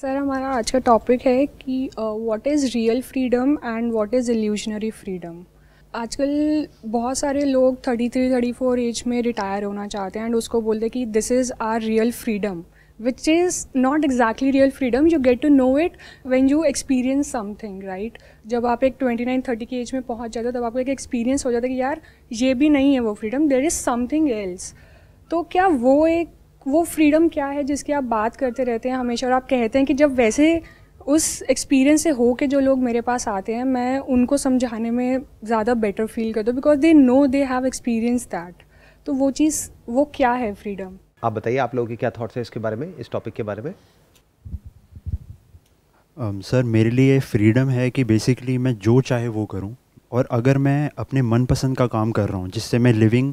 Sir हमारा आज का टॉपिक है कि what is real freedom and what is illusionary freedom आजकल बहुत सारे लोग 33, 34 एज में रिटायर होना चाहते हैं एंड उसको बोलते हैं कि this is our real freedom which is not exactly real freedom you get to know it when you experience something right जब आप एक 29, 30 की एज में पहुंच जाते हो तब आपको एक एक्सपीरियंस हो जाता है कि यार ये भी नहीं है वो freedom there is something else तो क्या वो एक वो फ्रीडम क्या है जिसकी आप बात करते रहते हैं हमेशा और आप कहते हैं कि जब वैसे उस एक्सपीरियंस से हो के जो लोग मेरे पास आते हैं मैं उनको समझाने में ज़्यादा बेटर फील करता हूँ because they know they have experience that तो वो चीज़ वो क्या है फ्रीडम आप बताइए आप लोगों के क्या थाट्स हैं इसके बारे में इस टॉपिक के बारे में सर um, मेरे लिए फ्रीडम है कि बेसिकली मैं जो चाहे वो करूं और अगर मैं अपने मनपसंद का काम कर रहा हूं जिससे मैं लिविंग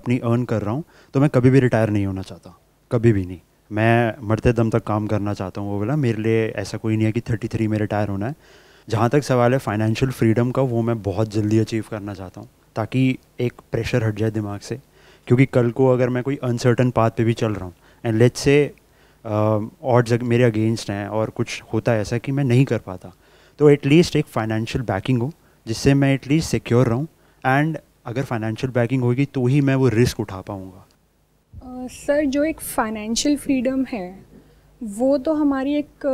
अपनी अर्न कर रहा हूं तो मैं कभी भी रिटायर नहीं होना चाहता कभी भी नहीं मैं मरते दम तक काम करना चाहता हूँ वो बोला मेरे लिए ऐसा कोई नहीं है कि थर्टी थ्री में रिटायर होना है जहाँ तक सवाल है फाइनेंशियल फ्रीडम का वो मैं बहुत जल्दी अचीव करना चाहता हूँ ताकि एक प्रेशर हट जाए दिमाग से क्योंकि कल को अगर मैं कोई अनसर्टन पाथ पे भी चल रहा हूँ एंड लेट्स से ऑड्स मेरे अगेंस्ट हैं और कुछ होता है ऐसा कि मैं नहीं कर पाता तो एटलीस्ट एक फाइनेंशियल बैकिंग हो जिससे मैं एटलीस्ट सिक्योर रहूँ एंड अगर फाइनेंशियल बैकिंग होगी तो ही मैं वो रिस्क उठा पाऊँगा सर जो एक फाइनेंशियल फ्रीडम है वो तो हमारी एक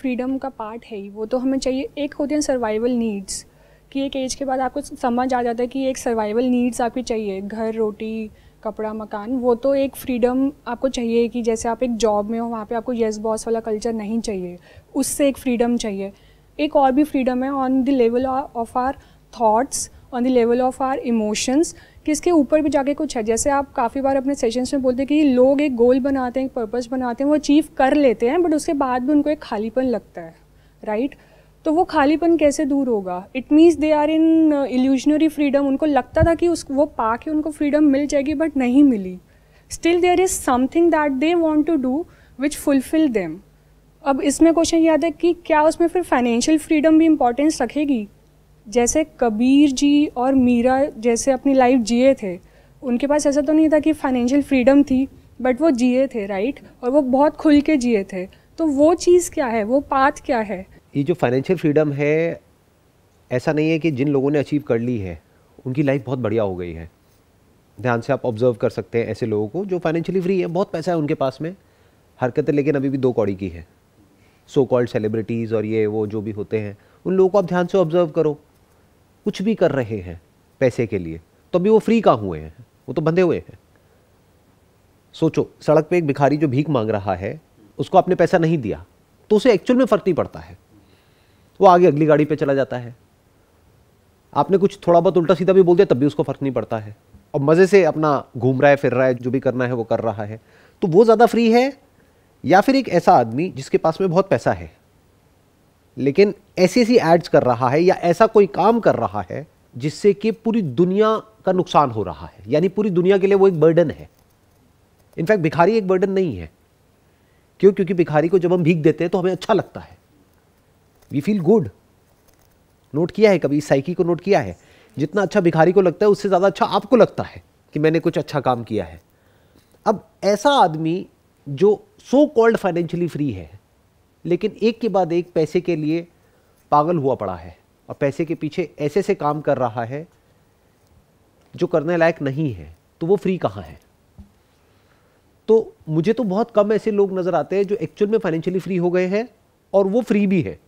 फ्रीडम का पार्ट है ही वो तो हमें चाहिए एक होते हैं सर्वाइवल नीड्स कि एक एज के बाद आपको समझ आ जाता है कि एक सर्वाइवल नीड्स आपकी चाहिए घर रोटी कपड़ा मकान वो तो एक फ्रीडम आपको चाहिए कि जैसे आप एक जॉब में हो वहाँ पे आपको येस बॉस वाला कल्चर नहीं चाहिए उससे एक फ्रीडम चाहिए एक और भी फ्रीडम है on the level of our thoughts on the level of our emotions कि इसके ऊपर भी जाके कुछ है जैसे आप काफ़ी बार अपने सेशंस में बोलते हैं कि लोग एक गोल बनाते हैं एक पर्पज़ बनाते हैं वो अचीव कर लेते हैं बट उसके बाद भी उनको एक खालीपन लगता है राइट तो वो खालीपन कैसे दूर होगा it means they are in illusionary freedom उनको लगता था कि उस वो पा के उनको फ्रीडम मिल जाएगी बट नहीं मिली still there is something that they want to do which fulfil them अब इसमें क्वेश्चन याद है कि क्या उसमें फिर फाइनेंशियल फ्रीडम भी इम्पोर्टेंस रखेगी जैसे कबीर जी और मीरा जैसे अपनी लाइफ जिए थे उनके पास ऐसा तो नहीं था कि फाइनेंशियल फ्रीडम थी बट वो जिए थे राइट और वो बहुत खुल के जिए थे तो वो चीज़ क्या है वो पाथ क्या है ये जो फाइनेंशियल फ्रीडम है ऐसा नहीं है कि जिन लोगों ने अचीव कर ली है उनकी लाइफ बहुत बढ़िया हो गई है ध्यान से आप ऑब्जर्व कर सकते हैं ऐसे लोगों को जो फाइनेंशियली फ्री है बहुत पैसा है उनके पास में हरकतें लेकिन अभी भी दो कौड़ी की है सो कॉल्ड सेलिब्रिटीज़ और ये वो जो भी होते हैं उन लोगों को आप ध्यान से ऑब्जर्व करो कुछ भी कर रहे हैं पैसे के लिए तो अभी वो फ्री कहाँ हुए हैं वो तो बंधे हुए हैं सोचो सड़क पे एक भिखारी जो भीख मांग रहा है उसको आपने पैसा नहीं दिया तो उसे एक्चुअल में फ़र्क नहीं पड़ता है वो आगे अगली गाड़ी पे चला जाता है आपने कुछ थोड़ा बहुत उल्टा सीधा भी बोल दिया तब भी उसको फ़र्क नहीं पड़ता है और मज़े से अपना घूम रहा है फिर रहा है जो भी करना है वो कर रहा है तो वो ज़्यादा फ्री है या फिर एक ऐसा आदमी जिसके पास में बहुत पैसा है लेकिन ऐसी ऐसी एड्स कर रहा है या ऐसा कोई काम कर रहा है जिससे कि पूरी दुनिया का नुकसान हो रहा है यानी पूरी दुनिया के लिए वो एक बर्डन है इनफैक्ट भिखारी एक बर्डन नहीं है क्यों क्योंकि भिखारी को जब हम भीख देते हैं तो हमें अच्छा लगता है वी फील गुड नोट किया है कभी साइकी को नोट किया है जितना अच्छा भिखारी को लगता है उससे ज़्यादा अच्छा आपको लगता है कि मैंने कुछ अच्छा काम किया है अब ऐसा आदमी जो सो कॉल्ड फाइनेंशियली फ्री है लेकिन एक के बाद एक पैसे के लिए पागल हुआ पड़ा है और पैसे के पीछे ऐसे से काम कर रहा है जो करने लायक नहीं है तो वो फ्री कहाँ है तो मुझे तो बहुत कम ऐसे लोग नज़र आते हैं जो एक्चुअल में फाइनेंशियली फ्री हो गए हैं और वो फ्री भी है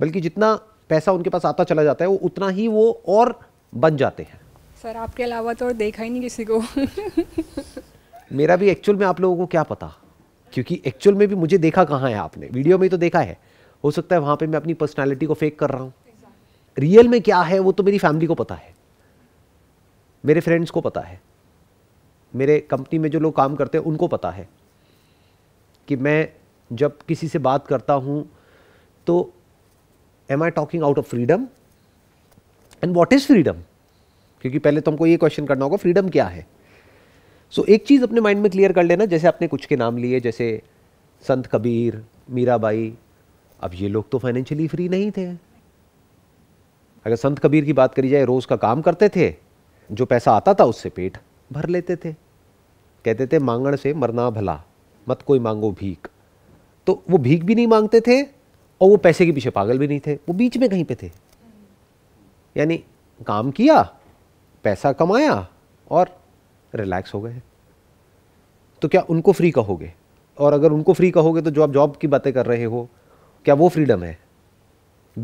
बल्कि जितना पैसा उनके पास आता चला जाता है वो उतना ही वो और बन जाते हैं सर आपके अलावा तो देखा ही नहीं किसी को मेरा भी एक्चुअल में आप लोगों को क्या पता क्योंकि एक्चुअल में भी मुझे देखा कहाँ है आपने वीडियो में तो देखा है हो सकता है वहाँ पे मैं अपनी पर्सनालिटी को फेक कर रहा हूँ रियल में क्या है वो तो मेरी फैमिली को पता है मेरे फ्रेंड्स को पता है मेरे कंपनी में जो लोग काम करते हैं उनको पता है कि मैं जब किसी से बात करता हूँ तो am I talking out of freedom and what is freedom क्योंकि पहले तो हमको ये क्वेश्चन करना होगा फ्रीडम क्या है सो so, एक चीज़ अपने माइंड में क्लियर कर लेना जैसे आपने कुछ के नाम लिए जैसे संत कबीर मीराबाई अब ये लोग तो फाइनेंशियली फ्री नहीं थे अगर संत कबीर की बात करी जाए रोज़ का काम करते थे जो पैसा आता था उससे पेट भर लेते थे कहते थे मांगण से मरना भला मत कोई मांगो भीख तो वो भीख भी नहीं मांगते थे और वो पैसे के पीछे पागल भी नहीं थे वो बीच में कहीं पे थे यानी काम किया पैसा कमाया और रिलैक्स हो गए तो क्या उनको फ्री कहोगे और अगर उनको फ्री कहोगे तो जो आप जॉब की बातें कर रहे हो क्या वो फ्रीडम है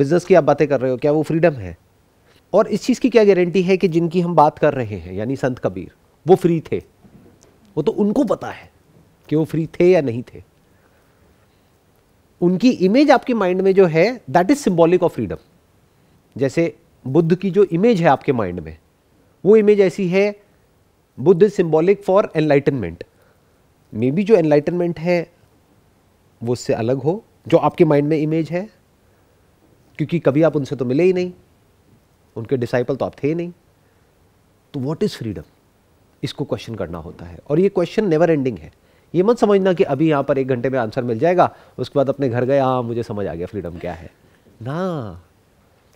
बिजनेस की आप बातें कर रहे हो क्या वो फ्रीडम है और इस चीज़ की क्या गारंटी है कि जिनकी हम बात कर रहे हैं यानी संत कबीर वो फ्री थे वो तो उनको पता है कि वो फ्री थे या नहीं थे उनकी इमेज आपके माइंड में जो है that is symbolic of freedom जैसे बुद्ध की जो इमेज है आपके माइंड में वो इमेज ऐसी है Buddha is symbolic for enlightenment maybe जो एनलाइटनमेंट है वो उससे अलग हो जो आपके माइंड में इमेज है क्योंकि कभी आप उनसे तो मिले ही नहीं उनके डिसाइपल तो आप थे ही नहीं तो वॉट इज़ फ्रीडम इसको क्वेश्चन करना होता है और ये क्वेश्चन नेवर एंडिंग है ये मत समझना कि अभी यहाँ पर एक घंटे में आंसर मिल जाएगा उसके बाद अपने घर गए हाँ मुझे समझ आ गया फ्रीडम क्या है ना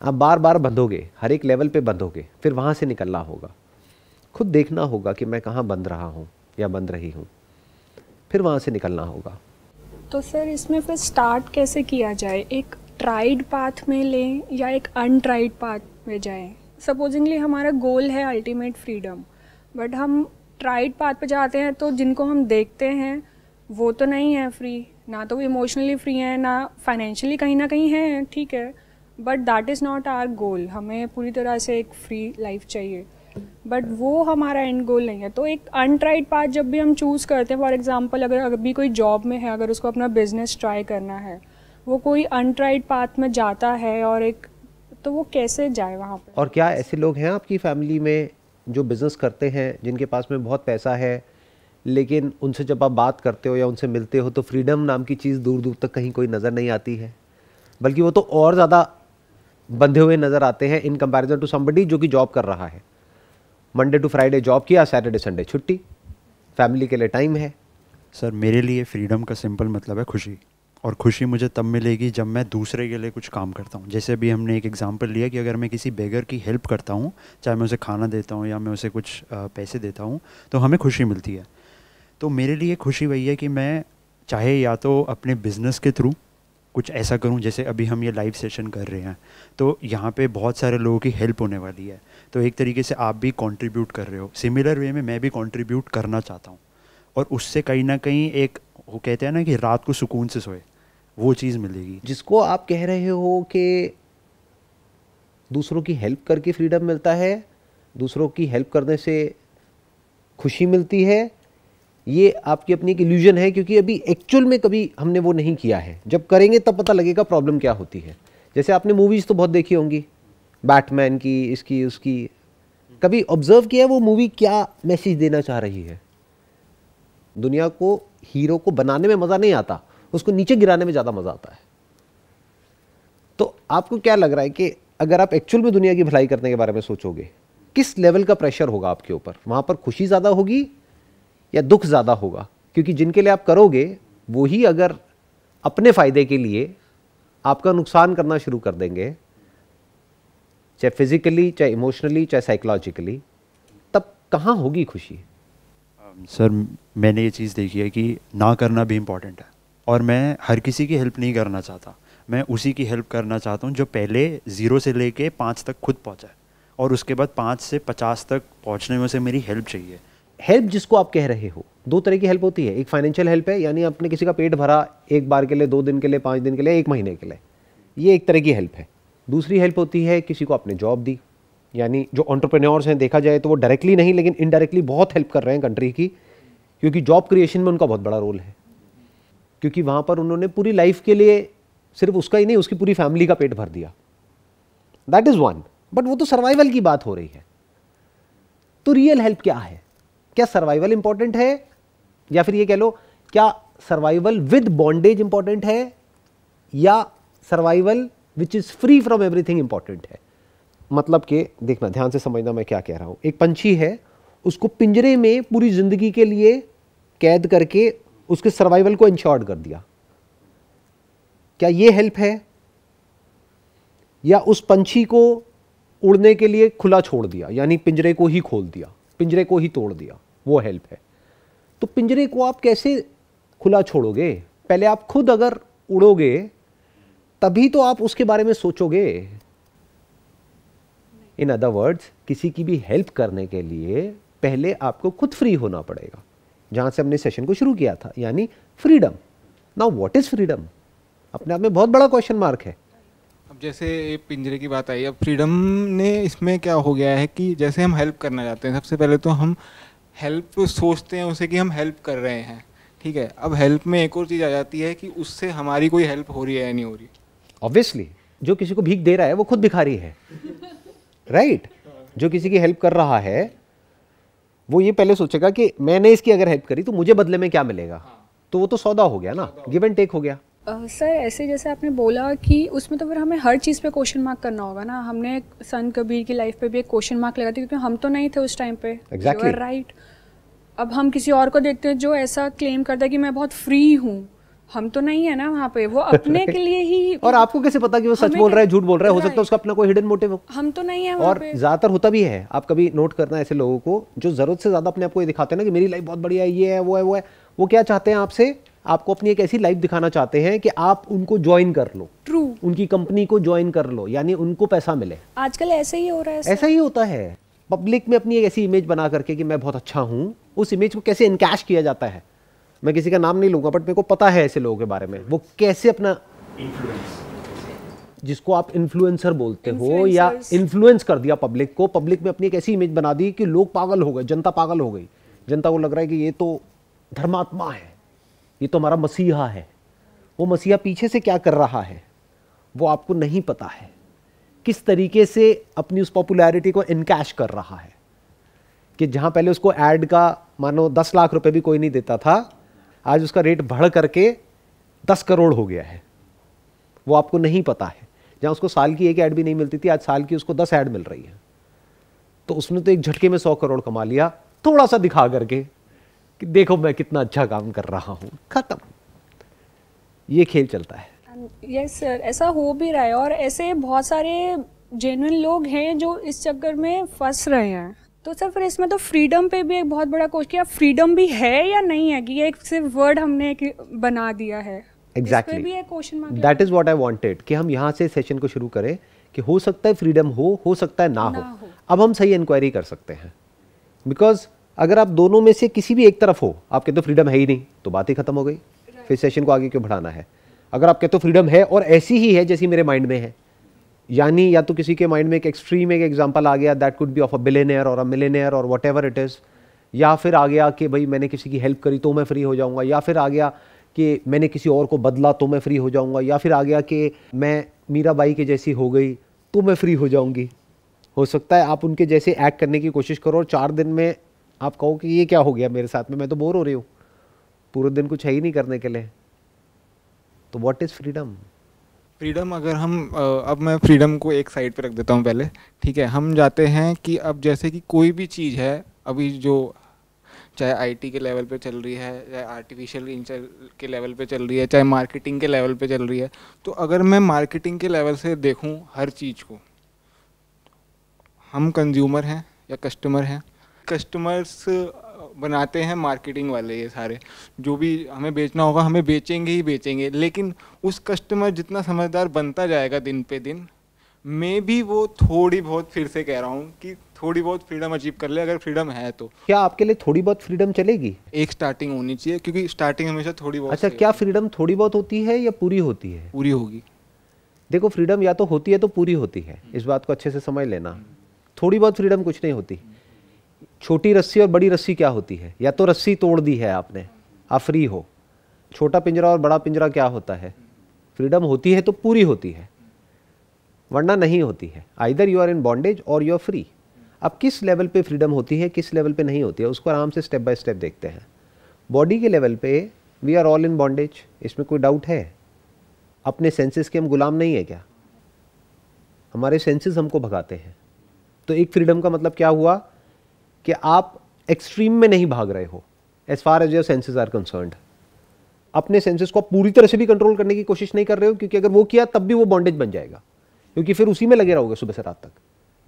आप बार बार बंधोगे हर एक लेवल पे बंधोगे फिर वहाँ से निकलना होगा खुद देखना होगा कि मैं कहाँ बंद रहा हूँ या बंद रही हूँ फिर वहाँ से निकलना होगा तो सर इसमें फिर स्टार्ट कैसे किया जाए एक ट्राइड पाथ में लें या एक अनट्राइड पाथ में जाएं सपोजिंगली हमारा गोल है अल्टीमेट फ्रीडम बट हम ट्राइड पाथ पर जाते हैं तो जिनको हम देखते हैं वो तो नहीं है फ्री ना तो वो इमोशनली फ्री हैं ना फाइनेंशियली कहीं ना कहीं हैं ठीक है but that is not our goal हमें पूरी तरह से एक फ्री लाइफ चाहिए बट वो हमारा एंड गोल नहीं है तो एक अनट्राइड पाथ जब भी हम चूज़ करते हैं फॉर एग्जाम्पल अगर अभी कोई जॉब में है अगर उसको अपना बिजनेस ट्राई करना है वो कोई अनट्राइड पाथ में जाता है और एक तो वो कैसे जाए वहाँ पर और क्या ऐसे लोग हैं आपकी फैमिली में जो बिज़नेस करते हैं जिनके पास में बहुत पैसा है लेकिन उनसे जब आप बात करते हो या उनसे मिलते हो तो फ्रीडम नाम की चीज़ दूर दूर तक कहीं कोई नज़र नहीं आती है बल्कि वो तो और ज़्यादा बंधे हुए नज़र आते हैं इन कंपैरिजन टू समबडी जो कि जॉब कर रहा है मंडे टू फ्राइडे जॉब किया सैटरडे संडे छुट्टी फैमिली के लिए टाइम है सर मेरे लिए फ्रीडम का सिंपल मतलब है खुशी और खुशी मुझे तब मिलेगी जब मैं दूसरे के लिए कुछ काम करता हूँ जैसे अभी हमने एक एग्जांपल लिया कि अगर मैं किसी बेगर की हेल्प करता हूँ चाहे मैं उसे खाना देता हूँ या मैं उसे कुछ पैसे देता हूँ तो हमें खुशी मिलती है तो मेरे लिए खुशी वही है कि मैं चाहे या तो अपने बिज़नेस के थ्रू कुछ ऐसा करूं जैसे अभी हम ये लाइव सेशन कर रहे हैं तो यहाँ पे बहुत सारे लोगों की हेल्प होने वाली है तो एक तरीके से आप भी कंट्रीब्यूट कर रहे हो सिमिलर वे में मैं भी कंट्रीब्यूट करना चाहता हूँ और उससे कहीं ना कहीं एक वो कहते हैं ना कि रात को सुकून से सोए वो चीज़ मिलेगी जिसको आप कह रहे हो कि दूसरों की हेल्प करके फ्रीडम मिलता है दूसरों की हेल्प करने से खुशी मिलती है ये आपकी अपनी एक इल्यूजन है क्योंकि अभी एक्चुअल में कभी हमने वो नहीं किया है जब करेंगे तब पता लगेगा प्रॉब्लम क्या होती है जैसे आपने मूवीज़ तो बहुत देखी होंगी बैटमैन की इसकी उसकी कभी ऑब्जर्व किया वो मूवी क्या मैसेज देना चाह रही है दुनिया को हीरो को बनाने में मज़ा नहीं आता उसको नीचे गिराने में ज़्यादा मज़ा आता है तो आपको क्या लग रहा है कि अगर आप एक्चुअल में दुनिया की भलाई करने के बारे में सोचोगे किस लेवल का प्रेशर होगा आपके ऊपर वहाँ पर खुशी ज़्यादा होगी या दुख ज़्यादा होगा क्योंकि जिनके लिए आप करोगे वो ही अगर अपने फ़ायदे के लिए आपका नुकसान करना शुरू कर देंगे चाहे फिज़िकली चाहे इमोशनली चाहे साइकोलॉजिकली तब कहाँ होगी खुशी सर मैंने ये चीज़ देखी है कि ना करना भी इम्पॉर्टेंट है और मैं हर किसी की हेल्प नहीं करना चाहता मैं उसी की हेल्प करना चाहता हूँ जो पहले ज़ीरो से ले पाँच तक खुद पहुँचा और उसके बाद पाँच से पचास तक पहुँचने में उसे मेरी हेल्प चाहिए हेल्प जिसको आप कह रहे हो दो तरह की हेल्प होती है एक फाइनेंशियल हेल्प है यानी आपने किसी का पेट भरा एक बार के लिए दो दिन के लिए पाँच दिन के लिए एक महीने के लिए ये एक तरह की हेल्प है दूसरी हेल्प होती है किसी को आपने जॉब दी यानी जो ऑन्टरप्रेन्योर्स हैं देखा जाए तो वो डायरेक्टली नहीं लेकिन इनडायरेक्टली बहुत हेल्प कर रहे हैं कंट्री की क्योंकि जॉब क्रिएशन में उनका बहुत बड़ा रोल है क्योंकि वहाँ पर उन्होंने पूरी लाइफ के लिए सिर्फ उसका ही नहीं उसकी पूरी फैमिली का पेट भर दिया दैट इज़ वन बट वो तो सर्वाइवल की बात हो रही है तो रियल हेल्प क्या है क्या सर्वाइवल इंपॉर्टेंट है या फिर ये कह लो क्या सर्वाइवल विद बॉन्डेज इंपॉर्टेंट है या survival which is free from everything important है मतलब कि देखना ध्यान से समझना मैं क्या कह रहा हूं एक पंछी है उसको पिंजरे में पूरी जिंदगी के लिए कैद करके उसके सर्वाइवल को इंश्योर्ड कर दिया क्या ये हेल्प है या उस पंछी को उड़ने के लिए खुला छोड़ दिया यानी पिंजरे को ही खोल दिया पिंजरे को ही तोड़ दिया वो हेल्प है तो पिंजरे को आप कैसे खुला छोड़ोगे पहले आप खुद अगर उड़ोगे तभी तो आप उसके बारे में सोचोगे इन अदर वर्ड्स किसी की भी हेल्प करने के लिए पहले आपको खुद फ्री होना पड़ेगा जहां से हमने सेशन को शुरू किया था यानी freedom now what is freedom अपने आप में बहुत बड़ा क्वेश्चन मार्क है अब जैसे पिंजरे की बात आई अब फ्रीडम ने इसमें क्या हो गया है कि जैसे हम हेल्प करना चाहते हैं सबसे पहले तो हम हेल्प तो सोचते हैं उसे कि हम हेल्प कर रहे हैं ठीक है अब हेल्प में एक और चीज़ आ जाती है कि उससे हमारी कोई हेल्प हो रही है या नहीं हो रही ऑब्वियसली जो किसी को भीख दे रहा है वो खुद भिखारी है राइट right? जो किसी की हेल्प कर रहा है वो ये पहले सोचेगा कि मैंने इसकी अगर हेल्प करी तो मुझे बदले में क्या मिलेगा हाँ। तो वो तो सौदा हो गया ना गिव एंड टेक हो गया सर ऐसे जैसे आपने बोला कि उसमें तो फिर हमें हर चीज़ पे क्वेश्चन मार्क करना होगा ना हमने सन कबीर की लाइफ पे भी एक क्वेश्चन मार्क लगा था क्योंकि हम तो नहीं थे उस टाइम पे एग्जैक्टली exactly. Right right. अब हम किसी और को देखते हैं जो ऐसा क्लेम करता है कि मैं बहुत फ्री हूँ हम तो नहीं है ना वहाँ पे वो अपने के लिए ही और आपको कैसे पता कि वो सच बोल रहा है झूठ बोल रहा है हो सकता है उसका अपना कोई हिडन मोटिव हो हम तो नहीं है और ज्यादातर होता भी है आप कभी नोट करना ऐसे लोगों को जो जरूरत से ज्यादा अपने आपको ये दिखाते हैं ना कि मेरी लाइफ बहुत बढ़िया है ये है वो है वो है वो क्या चाहते हैं आपसे आपको अपनी एक ऐसी लाइफ दिखाना चाहते हैं कि आप उनको ज्वाइन कर लो ट्रू उनकी कंपनी को ज्वाइन कर लो यानी उनको पैसा मिले आजकल ऐसा ही हो रहा है ऐसा ही होता है पब्लिक में अपनी एक ऐसी इमेज बना करके कि मैं बहुत अच्छा हूँ उस इमेज को कैसे इनकैश किया जाता है मैं किसी का नाम नहीं लूंगा बट मेरे को पता है ऐसे लोगों के बारे में वो कैसे अपना जिसको आप इन्फ्लुएंसर बोलते हो या इन्फ्लुएंस कर दिया पब्लिक को पब्लिक में अपनी एक ऐसी इमेज बना दी कि लोग पागल हो गए जनता पागल हो गई जनता को लग रहा है कि ये तो धर्मात्मा है ये तो हमारा मसीहा है वो मसीहा पीछे से क्या कर रहा है वो आपको नहीं पता है किस तरीके से अपनी उस पॉपुलैरिटी को इनकैश कर रहा है कि जहां पहले उसको एड का मानो दस लाख रुपए भी कोई नहीं देता था आज उसका रेट बढ़ करके दस करोड़ हो गया है वो आपको नहीं पता है जहां उसको साल की एक ऐड भी नहीं मिलती थी आज साल की उसको दस ऐड मिल रही है तो उसने तो एक झटके में सौ करोड़ कमा लिया थोड़ा सा दिखा करके कि देखो मैं कितना अच्छा काम कर रहा हूँ ख़त्म ये खेल चलता है यस yes, सर ऐसा हो भी रहा है और ऐसे बहुत सारे जेन्यून लोग हैं जो इस चक्कर में फंस रहे हैं तो सर फिर इसमें तो फ्रीडम पे भी एक बहुत बड़ा क्वेश्चन किया फ्रीडम भी है या नहीं है कि ये एक सिर्फ वर्ड हमने एक बना दिया है एग्जैक्टली exactly. भी एक question mark that is what I wanted कि हम यहाँ से सेशन को शुरू करें कि हो सकता है फ्रीडम हो हो सकता है ना, ना हो।, हो अब हम सही इंक्वायरी कर सकते हैं बिकॉज अगर आप दोनों में से किसी भी एक तरफ हो आप कहते हो फ्रीडम है ही नहीं तो बात ही खत्म हो गई फिर सेशन को आगे क्यों बढ़ाना है अगर आप कहते हो फ्रीडम है और ऐसी ही है जैसी मेरे माइंड में है यानी या तो किसी के माइंड में एक एक्सट्रीम एक एग्जाम्पल आ गया that could be of a billionaire और अ मिलेनियर और वट एवर इट इज़ या फिर आ गया कि भाई मैंने किसी की हेल्प करी तो मैं फ्री हो जाऊंगा या फिर आ गया कि मैंने किसी और को बदला तो मैं फ्री हो जाऊंगा या फिर आ गया कि मैं मीरा बाई के जैसी हो गई तो मैं फ्री हो जाऊंगी हो सकता है आप उनके जैसे एक्ट करने की कोशिश करो और चार दिन में आप कहो कि ये क्या हो गया मेरे साथ में मैं तो बोर हो रही हूँ पूरे दिन कुछ है ही नहीं करने के लिए तो व्हाट इज़ फ्रीडम फ्रीडम अगर हम अब मैं फ्रीडम को एक साइड पर रख देता हूँ पहले ठीक है हम जाते हैं कि अब जैसे कि कोई भी चीज़ है अभी जो चाहे आईटी के लेवल पे चल रही है चाहे आर्टिफिशियल के लेवल पे चल रही है चाहे मार्केटिंग के लेवल पे चल रही है तो अगर मैं मार्केटिंग के लेवल से देखूँ हर चीज़ को हम कंज्यूमर हैं या कस्टमर हैं कस्टमर्स uh, बनाते हैं मार्केटिंग वाले ये सारे जो भी हमें बेचना होगा हमें बेचेंगे ही बेचेंगे लेकिन उस कस्टमर जितना समझदार बनता जाएगा दिन पे दिन मैं भी वो थोड़ी बहुत फिर से कह रहा हूँ कि थोड़ी बहुत फ्रीडम अचीव कर ले अगर फ्रीडम है तो क्या आपके लिए थोड़ी बहुत फ्रीडम चलेगी एक स्टार्टिंग होनी चाहिए क्योंकि स्टार्टिंग हमेशा थोड़ी बहुत अच्छा क्या फ्रीडम थोड़ी बहुत होती है या पूरी होती है पूरी होगी देखो फ्रीडम या तो होती है तो पूरी होती है इस बात को अच्छे से समझ लेना थोड़ी बहुत फ्रीडम कुछ नहीं होती छोटी रस्सी और बड़ी रस्सी क्या होती है या तो रस्सी तोड़ दी है आपने आप फ्री हो छोटा पिंजरा और बड़ा पिंजरा क्या होता है फ्रीडम होती है तो पूरी होती है वरना नहीं होती है either you are in bondage और यू आर फ्री अब किस लेवल पे फ्रीडम होती है किस लेवल पे नहीं होती है उसको आराम से स्टेप बाय स्टेप देखते हैं बॉडी के लेवल पे we are all in bondage इसमें कोई डाउट है अपने सेंसेस के हम गुलाम नहीं है क्या हमारे सेंसेस हमको भगाते हैं तो एक फ्रीडम का मतलब क्या हुआ कि आप एक्सट्रीम में नहीं भाग रहे हो as far as your senses are concern अपने सेंसेस को पूरी तरह से भी कंट्रोल करने की कोशिश नहीं कर रहे हो क्योंकि अगर वो किया तब भी वो बॉन्डेज बन जाएगा क्योंकि फिर उसी में लगे रहोगे सुबह से रात तक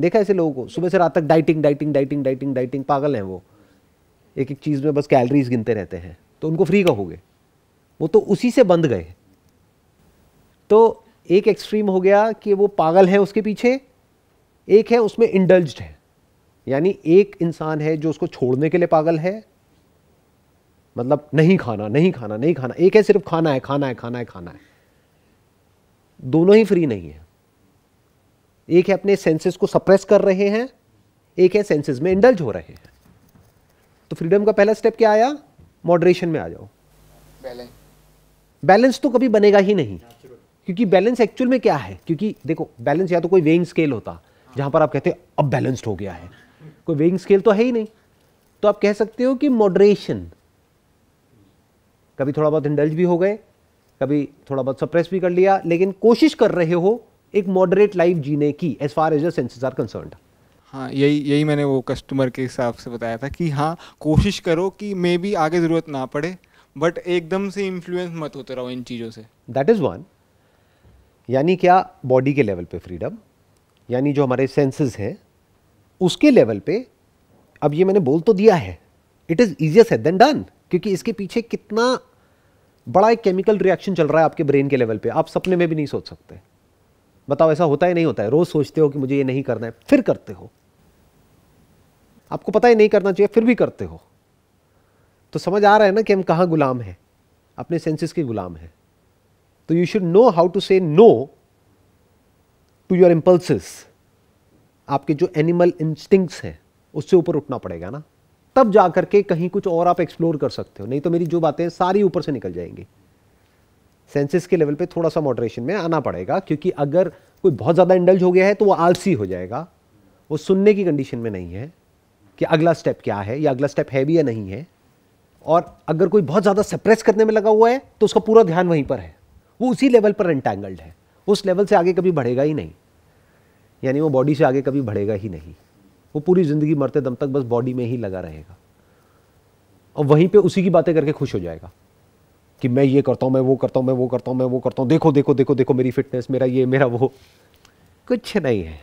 देखा ऐसे लोगों को सुबह से रात तक dieting dieting dieting dieting dieting पागल हैं वो एक एक चीज़ में बस कैलरीज गिनते रहते हैं तो उनको फ्री कहोगे वो तो उसी से बंध गए तो एक एक्सट्रीम हो गया कि वो पागल है उसके पीछे एक है उसमें इंडल्ज है यानी एक इंसान है जो उसको छोड़ने के लिए पागल है मतलब नहीं खाना नहीं खाना नहीं खाना एक है सिर्फ खाना है खाना है खाना है खाना है दोनों ही फ्री नहीं है एक है अपने सेंसेस को सप्रेस कर रहे हैं एक है सेंसेस में इंडल्ज हो रहे हैं तो फ्रीडम का पहला स्टेप क्या आया मॉडरेशन में आ जाओ बैलेंस बैलेंस तो कभी बनेगा ही नहीं क्योंकि बैलेंस एक्चुअल में क्या है क्योंकि देखो बैलेंस या तो कोई वेइंग स्केल होता जहां पर आप कहते हैं अब बैलेंस्ड हो गया है कोई वेइंग स्केल तो है ही नहीं तो आप कह सकते हो कि मॉडरेशन कभी थोड़ा बहुत इंडल्ज भी हो गए कभी थोड़ा बहुत सप्रेस भी कर लिया लेकिन कोशिश कर रहे हो एक मॉडरेट लाइफ जीने की as far as senses are concern हाँ यही यही मैंने वो कस्टमर के हिसाब से बताया था कि हाँ कोशिश करो कि मे भी आगे ज़रूरत ना पड़े बट एकदम से इन्फ्लुएंस मत होते रहो इन चीज़ों से दैट इज़ वन यानी क्या बॉडी के लेवल पे फ्रीडम यानी जो हमारे सेंसेस हैं उसके लेवल पे अब ये मैंने बोल तो दिया है इट इज़ ईजियर है देन डन क्योंकि इसके पीछे कितना बड़ा एक केमिकल रिएक्शन चल रहा है आपके ब्रेन के लेवल पे आप सपने में भी नहीं सोच सकते बताओ ऐसा होता है नहीं होता है रोज़ सोचते हो कि मुझे ये नहीं करना है फिर करते हो आपको पता ही नहीं करना चाहिए फिर भी करते हो तो समझ आ रहा है ना कि हम कहाँ गुलाम हैं अपने सेंसेस के गुलाम हैं तो you should know how to say no to your impulses आपके जो एनिमल इंस्टिंक्ट्स हैं उससे ऊपर उठना पड़ेगा ना तब जा कर के कहीं कुछ और आप एक्सप्लोर कर सकते हो नहीं तो मेरी जो बातें सारी ऊपर से निकल जाएंगी सेंसेस के लेवल पे थोड़ा सा मॉडरेशन में आना पड़ेगा क्योंकि अगर कोई बहुत ज़्यादा इंडल्ज हो गया है तो वो आलसी हो जाएगा वो सुनने की कंडीशन में नहीं है कि अगला स्टेप क्या है या अगला स्टेप है भी या नहीं है और अगर कोई बहुत ज़्यादा सप्रेस करने में लगा हुआ है तो उसका पूरा ध्यान वहीं पर है वो उसी लेवल पर एंटैंगल्ड है उस लेवल से आगे कभी बढ़ेगा ही नहीं यानी वो बॉडी से आगे कभी बढ़ेगा ही नहीं वो पूरी ज़िंदगी मरते दम तक बस बॉडी में ही लगा रहेगा और वहीं पे उसी की बातें करके खुश हो जाएगा कि मैं ये करता हूँ मैं वो करता हूँ मैं वो करता हूँ मैं वो करता हूँ देखो देखो देखो देखो मेरी फिटनेस मेरा ये मेरा वो कुछ नहीं है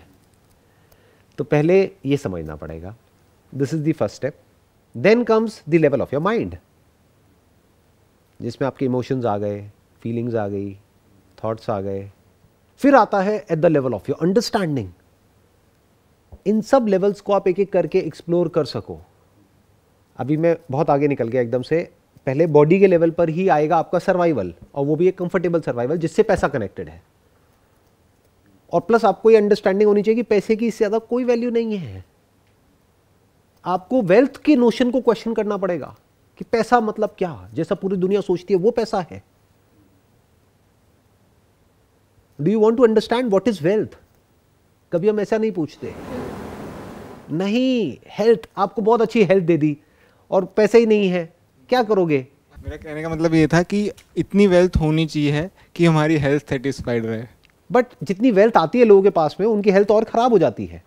तो पहले ये समझना पड़ेगा this is the first step then comes the level of your mind जिसमें आपके इमोशंस आ गए फीलिंग्स आ गई थॉट्स आ गए फिर आता है at the level of your understanding इन सब लेवल्स को आप एक एक करके एक्सप्लोर कर सको अभी मैं बहुत आगे निकल गया एकदम से पहले बॉडी के लेवल पर ही आएगा आपका सर्वाइवल और वो भी एक कंफर्टेबल सर्वाइवल जिससे पैसा कनेक्टेड है और प्लस आपको ये अंडरस्टैंडिंग होनी चाहिए कि पैसे की इससे ज़्यादा कोई वैल्यू नहीं है आपको वेल्थ के नोशन को क्वेश्चन करना पड़ेगा कि पैसा मतलब क्या जैसा पूरी दुनिया सोचती है वो पैसा है do you want to understand what is wealth कभी हम ऐसा नहीं पूछते नहीं हेल्थ आपको बहुत अच्छी हेल्थ दे दी और पैसे ही नहीं है क्या करोगे मेरा कहने का मतलब ये था कि इतनी वेल्थ होनी चाहिए कि हमारी हेल्थ सेटिस्फाइड रहे बट जितनी वेल्थ आती है लोगों के पास में उनकी हेल्थ और ख़राब हो जाती है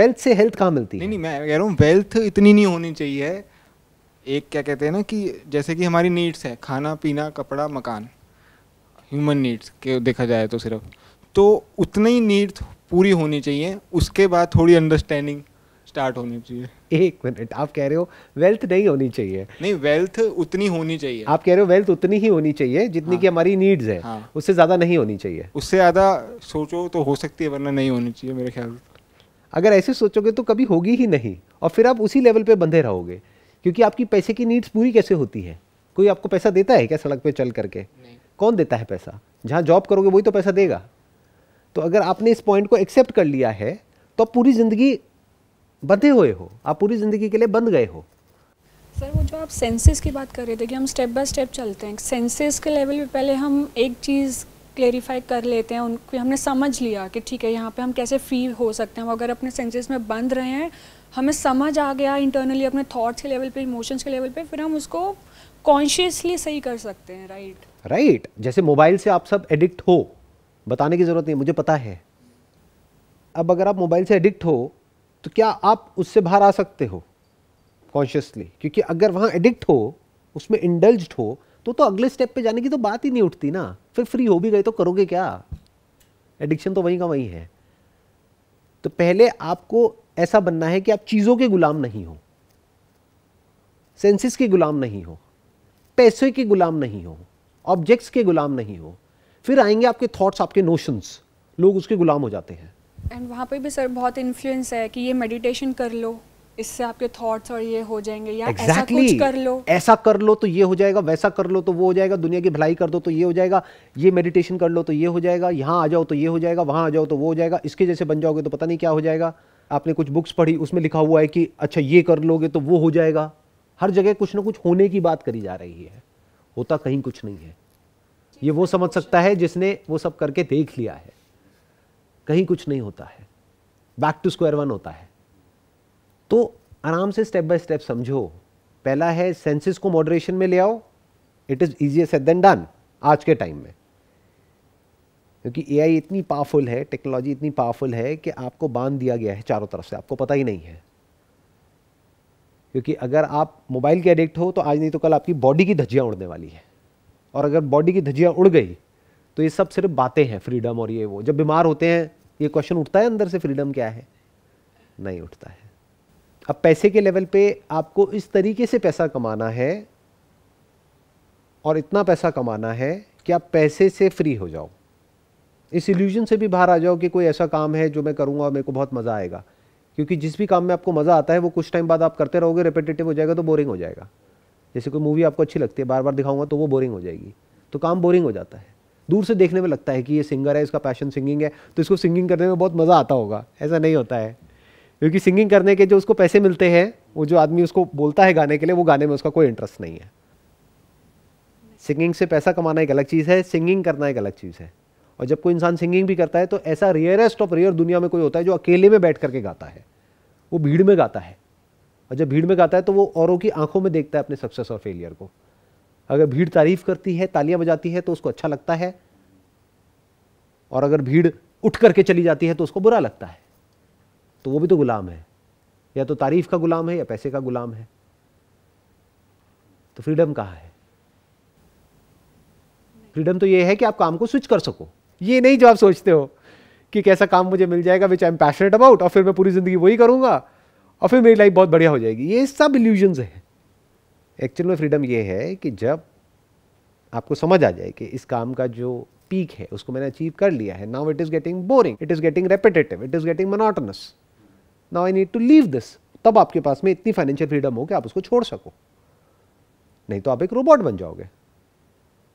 वेल्थ से हेल्थ कहाँ मिलती नहीं, है नहीं मैं कह रहा हूँ वेल्थ इतनी नहीं होनी चाहिए एक क्या कहते हैं ना कि जैसे कि हमारी नीड्स है खाना पीना कपड़ा मकान ह्यूमन नीड्स के देखा जाए तो सिर्फ तो उतनी नीड्स पूरी होनी चाहिए उसके बाद थोड़ी अंडरस्टैंडिंग स्टार्ट होनी चाहिए एक मिनट आप कह रहे हो वेल्थ नहीं होनी चाहिए नहीं वेल्थ उतनी होनी चाहिए आप कह रहे हो वेल्थ उतनी ही होनी चाहिए जितनी हाँ, की हमारी नीड्स है हाँ, उससे ज़्यादा नहीं होनी चाहिए उससे ज़्यादा सोचो तो हो सकती है वरना नहीं होनी चाहिए मेरे ख्याल अगर ऐसे सोचोगे तो कभी होगी ही नहीं और फिर आप उसी लेवल पे बंधे रहोगे क्योंकि आपकी पैसे की नीड्स पूरी कैसे होती है कोई आपको पैसा देता है क्या सड़क पे चल करके कौन देता है पैसा जहाँ जॉब करोगे वही तो पैसा देगा तो अगर आपने इस पॉइंट को एक्सेप्ट कर लिया है तो पूरी ज़िंदगी बंधे हुए हो आप पूरी ज़िंदगी के लिए बंद गए हो सर वो जो आप सेंसेस की बात कर रहे थे कि हम स्टेप बाय स्टेप चलते हैं सेंसेस के लेवल पे पहले हम एक चीज़ क्लेरिफाई कर लेते हैं उनको हमने समझ लिया कि ठीक है यहाँ पे हम कैसे फ्री हो सकते हैं अगर अपने सेंसेस में बंद रहे हैं हमें समझ आ गया इंटरनली अपने थॉट्स के लेवल पे इमोशंस के लेवल पे फिर हम उसको कॉन्शियसली सही कर सकते हैं राइट right? Right right. जैसे मोबाइल से आप सब एडिक्ट हो बताने की ज़रूरत नहीं मुझे पता है अब अगर आप मोबाइल से एडिक्ट हो तो क्या आप उससे बाहर आ सकते हो कॉन्शियसली क्योंकि अगर वहाँ एडिक्ट हो उसमें इंडल्ज हो तो तो अगले स्टेप पे जाने की तो बात ही नहीं उठती ना फिर फ्री हो भी गए तो करोगे क्या एडिक्शन तो वहीं का वहीं है तो पहले आपको ऐसा बनना है कि आप चीज़ों के गुलाम नहीं हो सेंसेस के गुलाम नहीं हो पैसे के गुलाम नहीं हो ऑब्जेक्ट्स के गुलाम नहीं हो फिर आएंगे आपके थॉट्स आपके नोशंस लोग उसके गुलाम हो जाते हैं एंड वहाँ पे भी सर बहुत इन्फ्लुएंस है कि ये मेडिटेशन कर लो इससे आपके थॉट्स और ये हो जाएंगे या exactly. ऐसा कुछ कर लो ऐसा कर लो तो ये हो जाएगा वैसा कर लो तो वो हो जाएगा दुनिया की भलाई कर दो तो ये हो जाएगा ये मेडिटेशन कर लो तो ये हो जाएगा यहाँ आ जाओ तो ये हो जाएगा वहाँ आ जाओ तो वो हो जाएगा इसके जैसे बन जाओगे तो पता नहीं क्या हो जाएगा आपने कुछ बुक्स पढ़ी उसमें लिखा हुआ है कि अच्छा ये कर लोगे तो वो हो जाएगा हर जगह कुछ ना कुछ होने की बात करी जा रही है होता कहीं कुछ नहीं है ये वो समझ सकता है जिसने वो सब करके देख लिया है कहीं कुछ नहीं होता है बैक टू स्क्वायर वन होता है तो आराम से स्टेप बाय स्टेप समझो पहला है सेंसेस को मॉडरेशन में ले आओ it is easy said than done आज के टाइम में क्योंकि एआई इतनी पावरफुल है टेक्नोलॉजी इतनी पावरफुल है कि आपको बांध दिया गया है चारों तरफ से आपको पता ही नहीं है क्योंकि अगर आप मोबाइल के एडिक्ट हो तो आज नहीं तो कल आपकी बॉडी की धज्जियाँ उड़ने वाली है और अगर बॉडी की धज्जियाँ उड़ गई तो ये सब सिर्फ बातें हैं फ्रीडम और ये वो जब बीमार होते हैं ये क्वेश्चन उठता है अंदर से फ्रीडम क्या है नहीं उठता है अब पैसे के लेवल पे आपको इस तरीके से पैसा कमाना है और इतना पैसा कमाना है कि आप पैसे से फ्री हो जाओ इस इल्यूजन से भी बाहर आ जाओ कि कोई ऐसा काम है जो मैं करूँगा और मेरे को बहुत मज़ा आएगा क्योंकि जिस भी काम में आपको मज़ा आता है वो कुछ टाइम बाद आप करते रहोगे रिपीटेटिव हो जाएगा तो बोरिंग हो जाएगा जैसे कोई मूवी आपको अच्छी लगती है बार बार दिखाऊंगा तो वो बोरिंग हो जाएगी तो काम बोरिंग हो जाता है दूर से देखने में लगता है कि ये सिंगर है इसका पैशन सिंगिंग है तो इसको सिंगिंग करने में बहुत मज़ा आता होगा ऐसा नहीं होता है क्योंकि सिंगिंग करने के जो उसको पैसे मिलते हैं वो जो आदमी उसको बोलता है गाने के लिए वो गाने में उसका कोई इंटरेस्ट नहीं है सिंगिंग से पैसा कमाना एक अलग चीज़ है सिंगिंग करना एक अलग चीज़ है और जब कोई इंसान सिंगिंग भी करता है तो ऐसा रेयरेस्ट ऑफ रेयर दुनिया में कोई होता है जो अकेले में बैठ करके गाता है वो भीड़ में गाता है और जब भीड़ में गाता है तो वो औरों की आंखों में देखता है अपने सक्सेस और फेलियर को अगर भीड़ तारीफ करती है तालियां बजाती है तो उसको अच्छा लगता है और अगर भीड़ उठ करके चली जाती है तो उसको बुरा लगता है तो वो भी तो गुलाम है या तो तारीफ का गुलाम है या पैसे का गुलाम है तो फ्रीडम कहाँ है फ्रीडम तो ये है कि आप काम को स्विच कर सको ये नहीं जो आप सोचते हो कि कैसा काम मुझे मिल जाएगा which I am passionate about और फिर मैं पूरी ज़िंदगी वही करूंगा और फिर मेरी लाइफ बहुत बढ़िया हो जाएगी ये सब इल्यूजन्स है एक्चुअल में फ्रीडम ये है कि जब आपको समझ आ जाए कि इस काम का जो पीक है उसको मैंने अचीव कर लिया है now it is getting boring it is getting repetitive it is getting monotonous now I need to leave this तब आपके पास में इतनी फाइनेंशियल फ्रीडम हो कि आप उसको छोड़ सको नहीं तो आप एक रोबोट बन जाओगे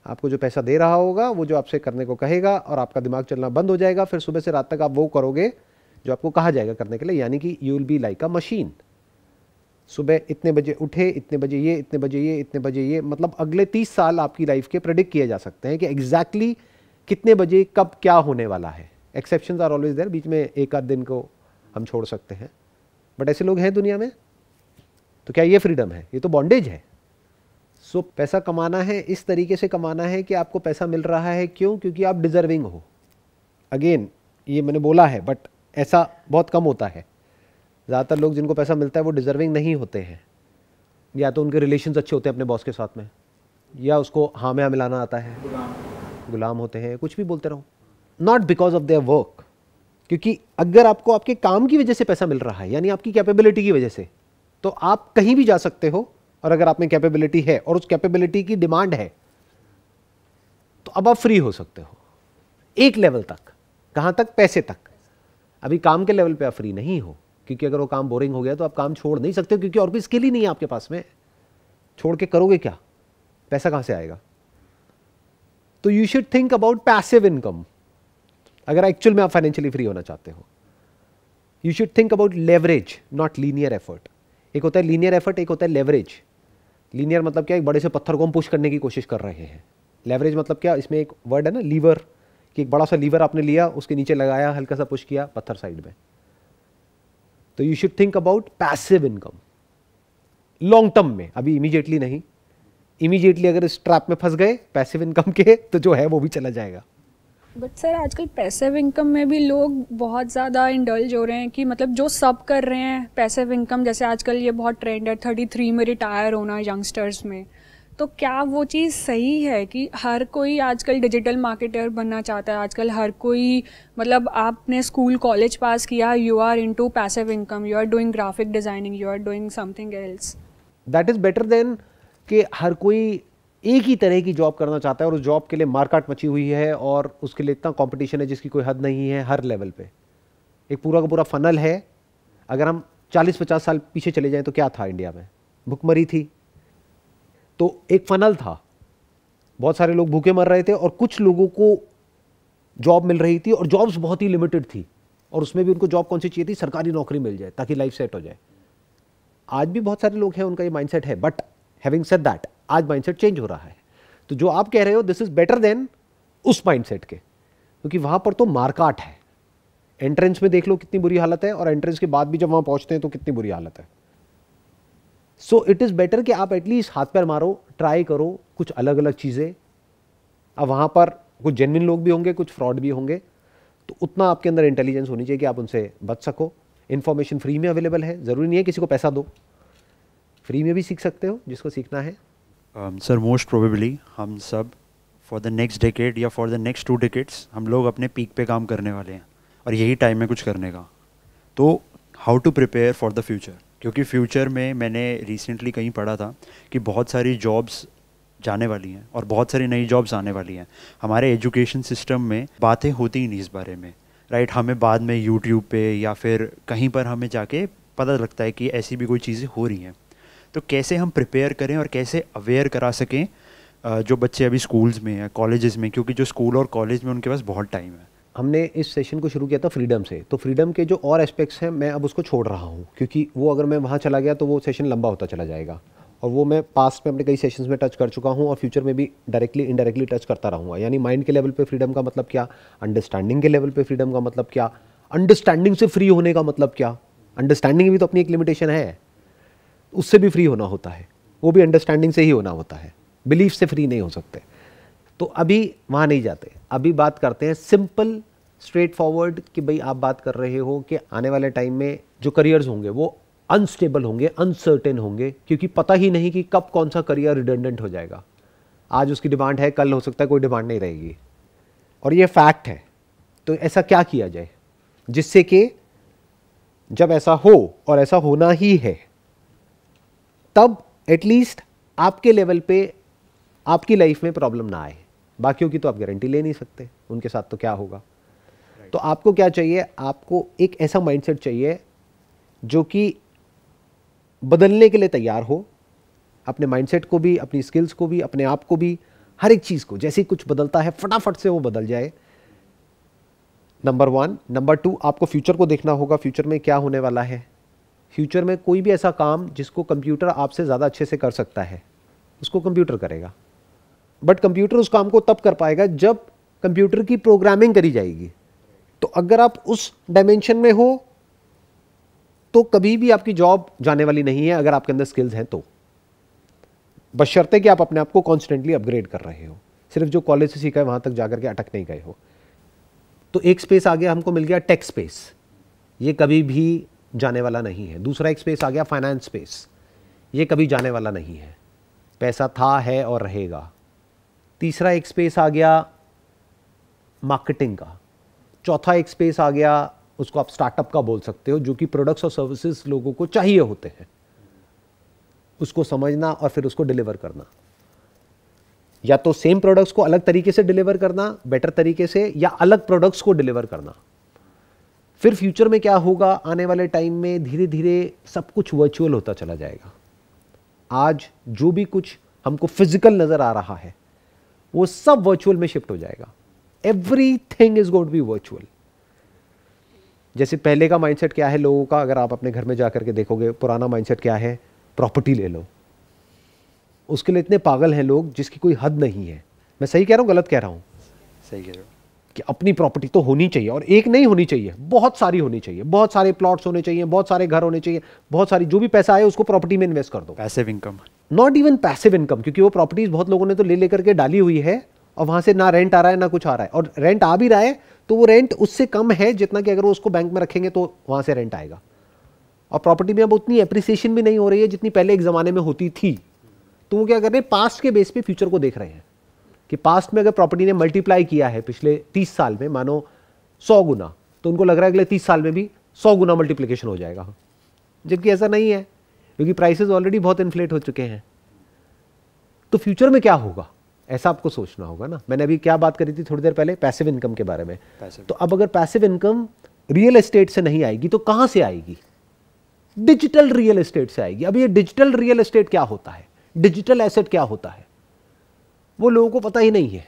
आपको जो पैसा दे रहा होगा वो जो आपसे करने को कहेगा और आपका दिमाग चलना बंद हो जाएगा फिर सुबह से रात तक आप वो करोगे जो आपको कहा जाएगा करने के लिए यानी कि you will be like a machine सुबह इतने बजे उठे इतने बजे ये इतने बजे ये इतने बजे ये मतलब अगले तीस साल आपकी लाइफ के प्रेडिक्ट किए जा सकते हैं कि एग्जैक्टली exactly कितने बजे कब क्या होने वाला है एक्सेप्शन आर ऑलवेज देर बीच में एक आध दिन को हम छोड़ सकते हैं बट ऐसे लोग हैं दुनिया में तो क्या ये फ्रीडम है ये तो बॉन्डेज है सो so, पैसा कमाना है इस तरीके से कमाना है कि आपको पैसा मिल रहा है क्यों क्योंकि आप डिज़र्विंग हो अगेन ये मैंने बोला है बट ऐसा बहुत कम होता है ज़्यादातर लोग जिनको पैसा मिलता है वो डिज़र्विंग नहीं होते हैं या तो उनके रिलेशन अच्छे होते हैं अपने बॉस के साथ में या उसको हाँ में हाँ मिलाना आता है गुलाम होते हैं कुछ भी बोलते रहो not because of their work क्योंकि अगर आपको आपके काम की वजह से पैसा मिल रहा है यानी आपकी कैपेबिलिटी की वजह से तो आप कहीं भी जा सकते हो और अगर आप में कैपेबिलिटी है और उस कैपेबिलिटी की डिमांड है तो अब आप फ्री हो सकते हो एक लेवल तक कहां तक पैसे तक अभी काम के लेवल पे आप फ्री नहीं हो क्योंकि अगर वो काम बोरिंग हो गया तो आप काम छोड़ नहीं सकते हो क्योंकि और भी स्किल ही नहीं है आपके पास में छोड़ के करोगे क्या पैसा कहां से आएगा तो you should think about passive income अगर एक्चुअल में आप फाइनेंशियली फ्री होना चाहते हो you should think about leverage not linear effort एक होता है लीनियर एफर्ट एक होता है लेवरेज लीनियर मतलब क्या एक बड़े से पत्थर को हम पुश करने की कोशिश कर रहे हैं लेवरेज मतलब क्या इसमें एक वर्ड है ना लीवर कि एक बड़ा सा लीवर आपने लिया उसके नीचे लगाया हल्का सा पुश किया पत्थर साइड में तो you should think about passive income long term में अभी इमीजिएटली नहीं इमीजिएटली अगर इस ट्रैप में फंस गए पैसिव इनकम के तो जो है वो भी चला जाएगा बट सर आजकल पैसिव इनकम में भी लोग बहुत ज़्यादा इंडल्ज हो रहे हैं कि मतलब जो सब कर रहे हैं पैसिव इनकम जैसे आजकल ये बहुत ट्रेंड है थर्टी थ्री में रिटायर होना यंगस्टर्स में तो क्या वो चीज़ सही है कि हर कोई आजकल डिजिटल मार्केटर बनना चाहता है आजकल हर कोई मतलब आपने स्कूल कॉलेज पास किया you are into passive income you are doing graphic designing you are doing something else that is better than कि हर कोई एक ही तरह की जॉब करना चाहता है और उस जॉब के लिए मार्काट मची हुई है और उसके लिए इतना कॉम्पिटिशन है जिसकी कोई हद नहीं है हर लेवल पे एक पूरा का पूरा फनल है अगर हम चालीस पचास साल पीछे चले जाएं तो क्या था इंडिया में भुखमरी थी तो एक फनल था बहुत सारे लोग भूखे मर रहे थे और कुछ लोगों को जॉब मिल रही थी और जॉब्स बहुत ही लिमिटेड थी और उसमें भी उनको जॉब कौन सी चाहिए थी सरकारी नौकरी मिल जाए ताकि लाइफ सेट हो जाए आज भी बहुत सारे लोग हैं उनका ये माइंडसेट है बट हैविंग सेट दैट आज माइंडसेट चेंज हो रहा है तो जो आप कह रहे हो दिस इज बेटर देन उस माइंडसेट के क्योंकि वहां पर तो मारकाट है एंट्रेंस में देख लो कितनी बुरी हालत है और एंट्रेंस के बाद भी जब वहां पहुंचते हैं तो कितनी बुरी हालत है सो इट इज़ बेटर कि आप एटलीस्ट हाथ पैर मारो ट्राई करो कुछ अलग अलग चीज़ें अब वहां पर कुछ जेनविन लोग भी होंगे कुछ फ्रॉड भी होंगे तो उतना आपके अंदर इंटेलिजेंस होनी चाहिए कि आप उनसे बच सको इन्फॉर्मेशन फ्री में अवेलेबल है ज़रूरी नहीं है किसी को पैसा दो फ्री में भी सीख सकते हो जिसको सीखना है सर मोस्ट प्रोबेबली हम सब फॉर द नेक्स्ट डेकेड या for the next two decades हम लोग अपने पीक पे काम करने वाले हैं और यही टाइम है कुछ करने का तो how to prepare for the future क्योंकि फ्यूचर में मैंने रिसेंटली कहीं पढ़ा था कि बहुत सारी जॉब्स जाने वाली हैं और बहुत सारी नई जॉब्स आने वाली हैं हमारे एजुकेशन सिस्टम में बातें होती ही नहीं इस बारे में राइट हमें बाद में यूट्यूब पे या फिर कहीं पर हमें जाके पता लगता है कि ऐसी भी कोई चीज़ें हो रही हैं तो कैसे हम प्रिपेयर करें और कैसे अवेयर करा सकें जो बच्चे अभी स्कूल्स में हैं कॉलेजेस में क्योंकि जो स्कूल और कॉलेज में उनके पास बहुत टाइम है हमने इस सेशन को शुरू किया था फ्रीडम से तो फ्रीडम के जो और एस्पेक्ट्स हैं मैं अब उसको छोड़ रहा हूँ क्योंकि वो अगर मैं वहाँ चला गया तो वो सेशन लंबा होता चला जाएगा और वो मैं पास्ट में अपने कई सेशंस में टच कर चुका हूँ और फ्यूचर में भी डायरेक्टली इनडायरेक्टली टच करता रहूँगा यानी माइंड के लेवल पर फ्रीडम का मतलब क्या अंडरस्टैंडिंग के लेवल पर फ्रीडम का मतलब क्या अंडरस्टैंडिंग से फ्री होने का मतलब क्या अंडरस्टैंडिंग भी तो अपनी एक लिमिटेशन है उससे भी फ्री होना होता है वो भी अंडरस्टैंडिंग से ही होना होता है बिलीफ से फ्री नहीं हो सकते तो अभी वहाँ नहीं जाते अभी बात करते हैं सिंपल स्ट्रेट फॉरवर्ड कि भाई आप बात कर रहे हो कि आने वाले टाइम में जो करियर्स होंगे वो अनस्टेबल होंगे अनसर्टेन होंगे क्योंकि पता ही नहीं कि कब कौन सा करियर रिडेंडेंट हो जाएगा आज उसकी डिमांड है कल हो सकता है कोई डिमांड नहीं रहेगी और ये फैक्ट है तो ऐसा क्या किया जाए जिससे कि जब ऐसा हो और ऐसा होना ही है तब एटलीस्ट आपके लेवल पे आपकी लाइफ में प्रॉब्लम ना आए बाकियों की तो आप गारंटी ले नहीं सकते उनके साथ तो क्या होगा right. तो आपको क्या चाहिए आपको एक ऐसा माइंडसेट चाहिए जो कि बदलने के लिए तैयार हो अपने माइंडसेट को भी अपनी स्किल्स को भी अपने आप को भी हर एक चीज़ को जैसे ही कुछ बदलता है फटाफट से वो बदल जाए नंबर वन नंबर टू आपको फ्यूचर को देखना होगा फ्यूचर में क्या होने वाला है फ्यूचर में कोई भी ऐसा काम जिसको कंप्यूटर आपसे ज़्यादा अच्छे से कर सकता है उसको कंप्यूटर करेगा बट कंप्यूटर उस काम को तब कर पाएगा जब कंप्यूटर की प्रोग्रामिंग करी जाएगी तो अगर आप उस डायमेंशन में हो तो कभी भी आपकी जॉब जाने वाली नहीं है अगर आपके अंदर स्किल्स हैं तो बशर्ते कि आप अपने आप को कॉन्स्टेंटली अपग्रेड कर रहे हो सिर्फ जो कॉलेज से सीखा है वहाँ तक जाकर के अटक नहीं गए हो तो एक स्पेस आगे हमको मिल गया टेक स्पेस ये कभी भी जाने वाला नहीं है दूसरा एक स्पेस आ गया फाइनेंस स्पेस ये कभी जाने वाला नहीं है पैसा था है और रहेगा तीसरा एक स्पेस आ गया मार्केटिंग का चौथा एक स्पेस आ गया उसको आप स्टार्टअप का बोल सकते हो जो कि प्रोडक्ट्स और सर्विसेज लोगों को चाहिए होते हैं उसको समझना और फिर उसको डिलीवर करना या तो सेम प्रोडक्ट्स को अलग तरीके से डिलीवर करना बेटर तरीके से या अलग प्रोडक्ट्स को डिलीवर करना फिर फ्यूचर में क्या होगा आने वाले टाइम में धीरे धीरे सब कुछ वर्चुअल होता चला जाएगा आज जो भी कुछ हमको फिजिकल नज़र आ रहा है वो सब वर्चुअल में शिफ्ट हो जाएगा everything is got be virtual जैसे पहले का माइंडसेट क्या है लोगों का अगर आप अपने घर में जाकर के देखोगे पुराना माइंडसेट क्या है प्रॉपर्टी ले लो उसके लिए इतने पागल हैं लोग जिसकी कोई हद नहीं है मैं सही कह रहा हूँ गलत कह रहा हूँ सही कह रहा हूँ कि अपनी प्रॉपर्टी तो होनी चाहिए और एक नहीं होनी चाहिए बहुत सारी होनी चाहिए बहुत सारे प्लॉट्स होने चाहिए बहुत सारे घर होने चाहिए बहुत सारी जो भी पैसा आए उसको प्रॉपर्टी में इन्वेस्ट कर दो passive income not even passive income क्योंकि वो प्रॉपर्टीज बहुत लोगों ने तो ले लेकर के डाली हुई है और वहां से ना रेंट आ रहा है ना कुछ आ रहा है और रेंट आ भी रहा है तो वो रेंट उससे कम है जितना कि अगर वो उसको बैंक में रखेंगे तो वहां से रेंट आएगा और प्रॉपर्टी में अब उतनी एप्रिसिएशन भी नहीं हो रही है जितनी पहले एक ज़माने में होती थी तो वो क्या कर रहे हैं पास्ट के बेस पे फ्यूचर को देख रहे हैं कि पास्ट में अगर प्रॉपर्टी ने मल्टीप्लाई किया है पिछले तीस साल में मानो सौ गुना तो उनको लग रहा है अगले तीस साल में भी सौ गुना मल्टीप्लीकेशन हो जाएगा जबकि ऐसा नहीं है क्योंकि प्राइसेस ऑलरेडी बहुत इन्फ्लेट हो चुके हैं तो फ्यूचर में क्या होगा ऐसा आपको सोचना होगा ना मैंने अभी क्या बात करी थी थोड़ी देर पहले पैसिव इनकम के बारे में तो अब अगर पैसिव इनकम रियल एस्टेट से नहीं आएगी तो कहां से आएगी डिजिटल रियल एस्टेट से आएगी अब ये डिजिटल रियल एस्टेट क्या होता है डिजिटल एसेट क्या होता है वो लोगों को पता ही नहीं है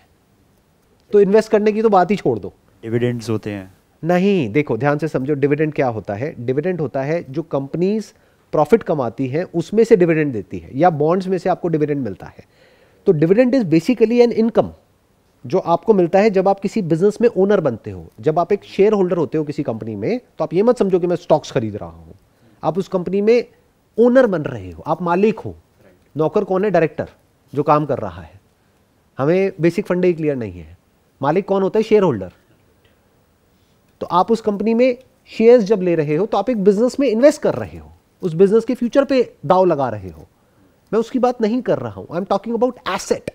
तो इन्वेस्ट करने की तो बात ही छोड़ दो डिविडेंड्स होते हैं नहीं देखो ध्यान से समझो डिविडेंड क्या होता है डिविडेंड होता है जो कंपनीज प्रॉफिट कमाती हैं उसमें से डिविडेंड देती है या बॉन्ड्स में से आपको डिविडेंड मिलता है तो dividend is basically an income जो आपको मिलता है जब आप किसी बिजनेस में ओनर बनते हो जब आप एक शेयर होल्डर होते हो किसी कंपनी में तो आप ये मत समझो कि मैं स्टॉक्स खरीद रहा हूँ आप उस कंपनी में ओनर बन रहे हो आप मालिक हो नौकर कौन है डायरेक्टर जो काम कर रहा है हमें बेसिक फंड ही क्लियर नहीं है मालिक कौन होता है शेयर होल्डर तो आप उस कंपनी में शेयर्स जब ले रहे हो तो आप एक बिजनेस में इन्वेस्ट कर रहे हो उस बिजनेस के फ्यूचर पे दाव लगा रहे हो मैं उसकी बात नहीं कर रहा हूं I am talking about asset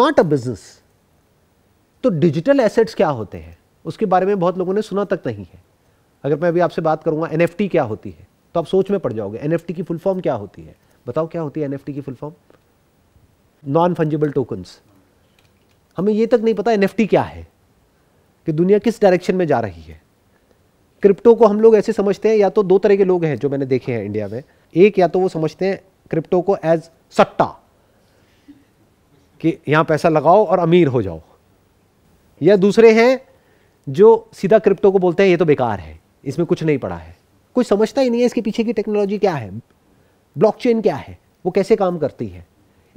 not a business तो डिजिटल एसेट्स क्या होते हैं उसके बारे में बहुत लोगों ने सुना तक नहीं है अगर मैं अभी आपसे बात करूंगा एन क्या होती है तो आप सोच में पड़ जाओगे एनएफटी की फुल फॉर्म क्या होती है बताओ क्या होती है एन की full form non fungible tokens हमें ये तक नहीं पता एन क्या है कि दुनिया किस डायरेक्शन में जा रही है क्रिप्टो को हम लोग ऐसे समझते हैं या तो दो तरह के लोग हैं जो मैंने देखे हैं इंडिया में एक या तो वो समझते हैं क्रिप्टो को एज सट्टा कि यहां पैसा लगाओ और अमीर हो जाओ या दूसरे हैं जो सीधा क्रिप्टो को बोलते हैं ये तो बेकार है इसमें कुछ नहीं पड़ा है कुछ समझता ही नहीं है इसके पीछे की टेक्नोलॉजी क्या है ब्लॉकचेन क्या है वो कैसे काम करती है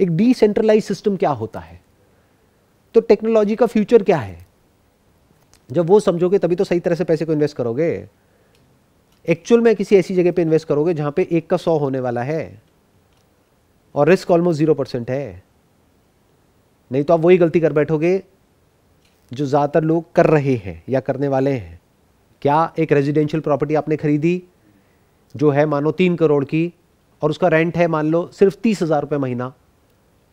एक डिसेंट्रलाइज सिस्टम क्या होता है तो टेक्नोलॉजी का फ्यूचर क्या है जब वो समझोगे तभी तो सही तरह से पैसे को इन्वेस्ट करोगे एक्चुअल में किसी ऐसी जगह पे इन्वेस्ट करोगे जहां पे एक का सौ होने वाला है और रिस्क ऑलमोस्ट ज़ीरो परसेंट है नहीं तो आप वही गलती कर बैठोगे जो ज़्यादातर लोग कर रहे हैं या करने वाले हैं क्या एक रेजिडेंशियल प्रॉपर्टी आपने खरीदी जो है मानो तीन करोड़ की और उसका रेंट है मान लो सिर्फ तीस हज़ार रुपये महीना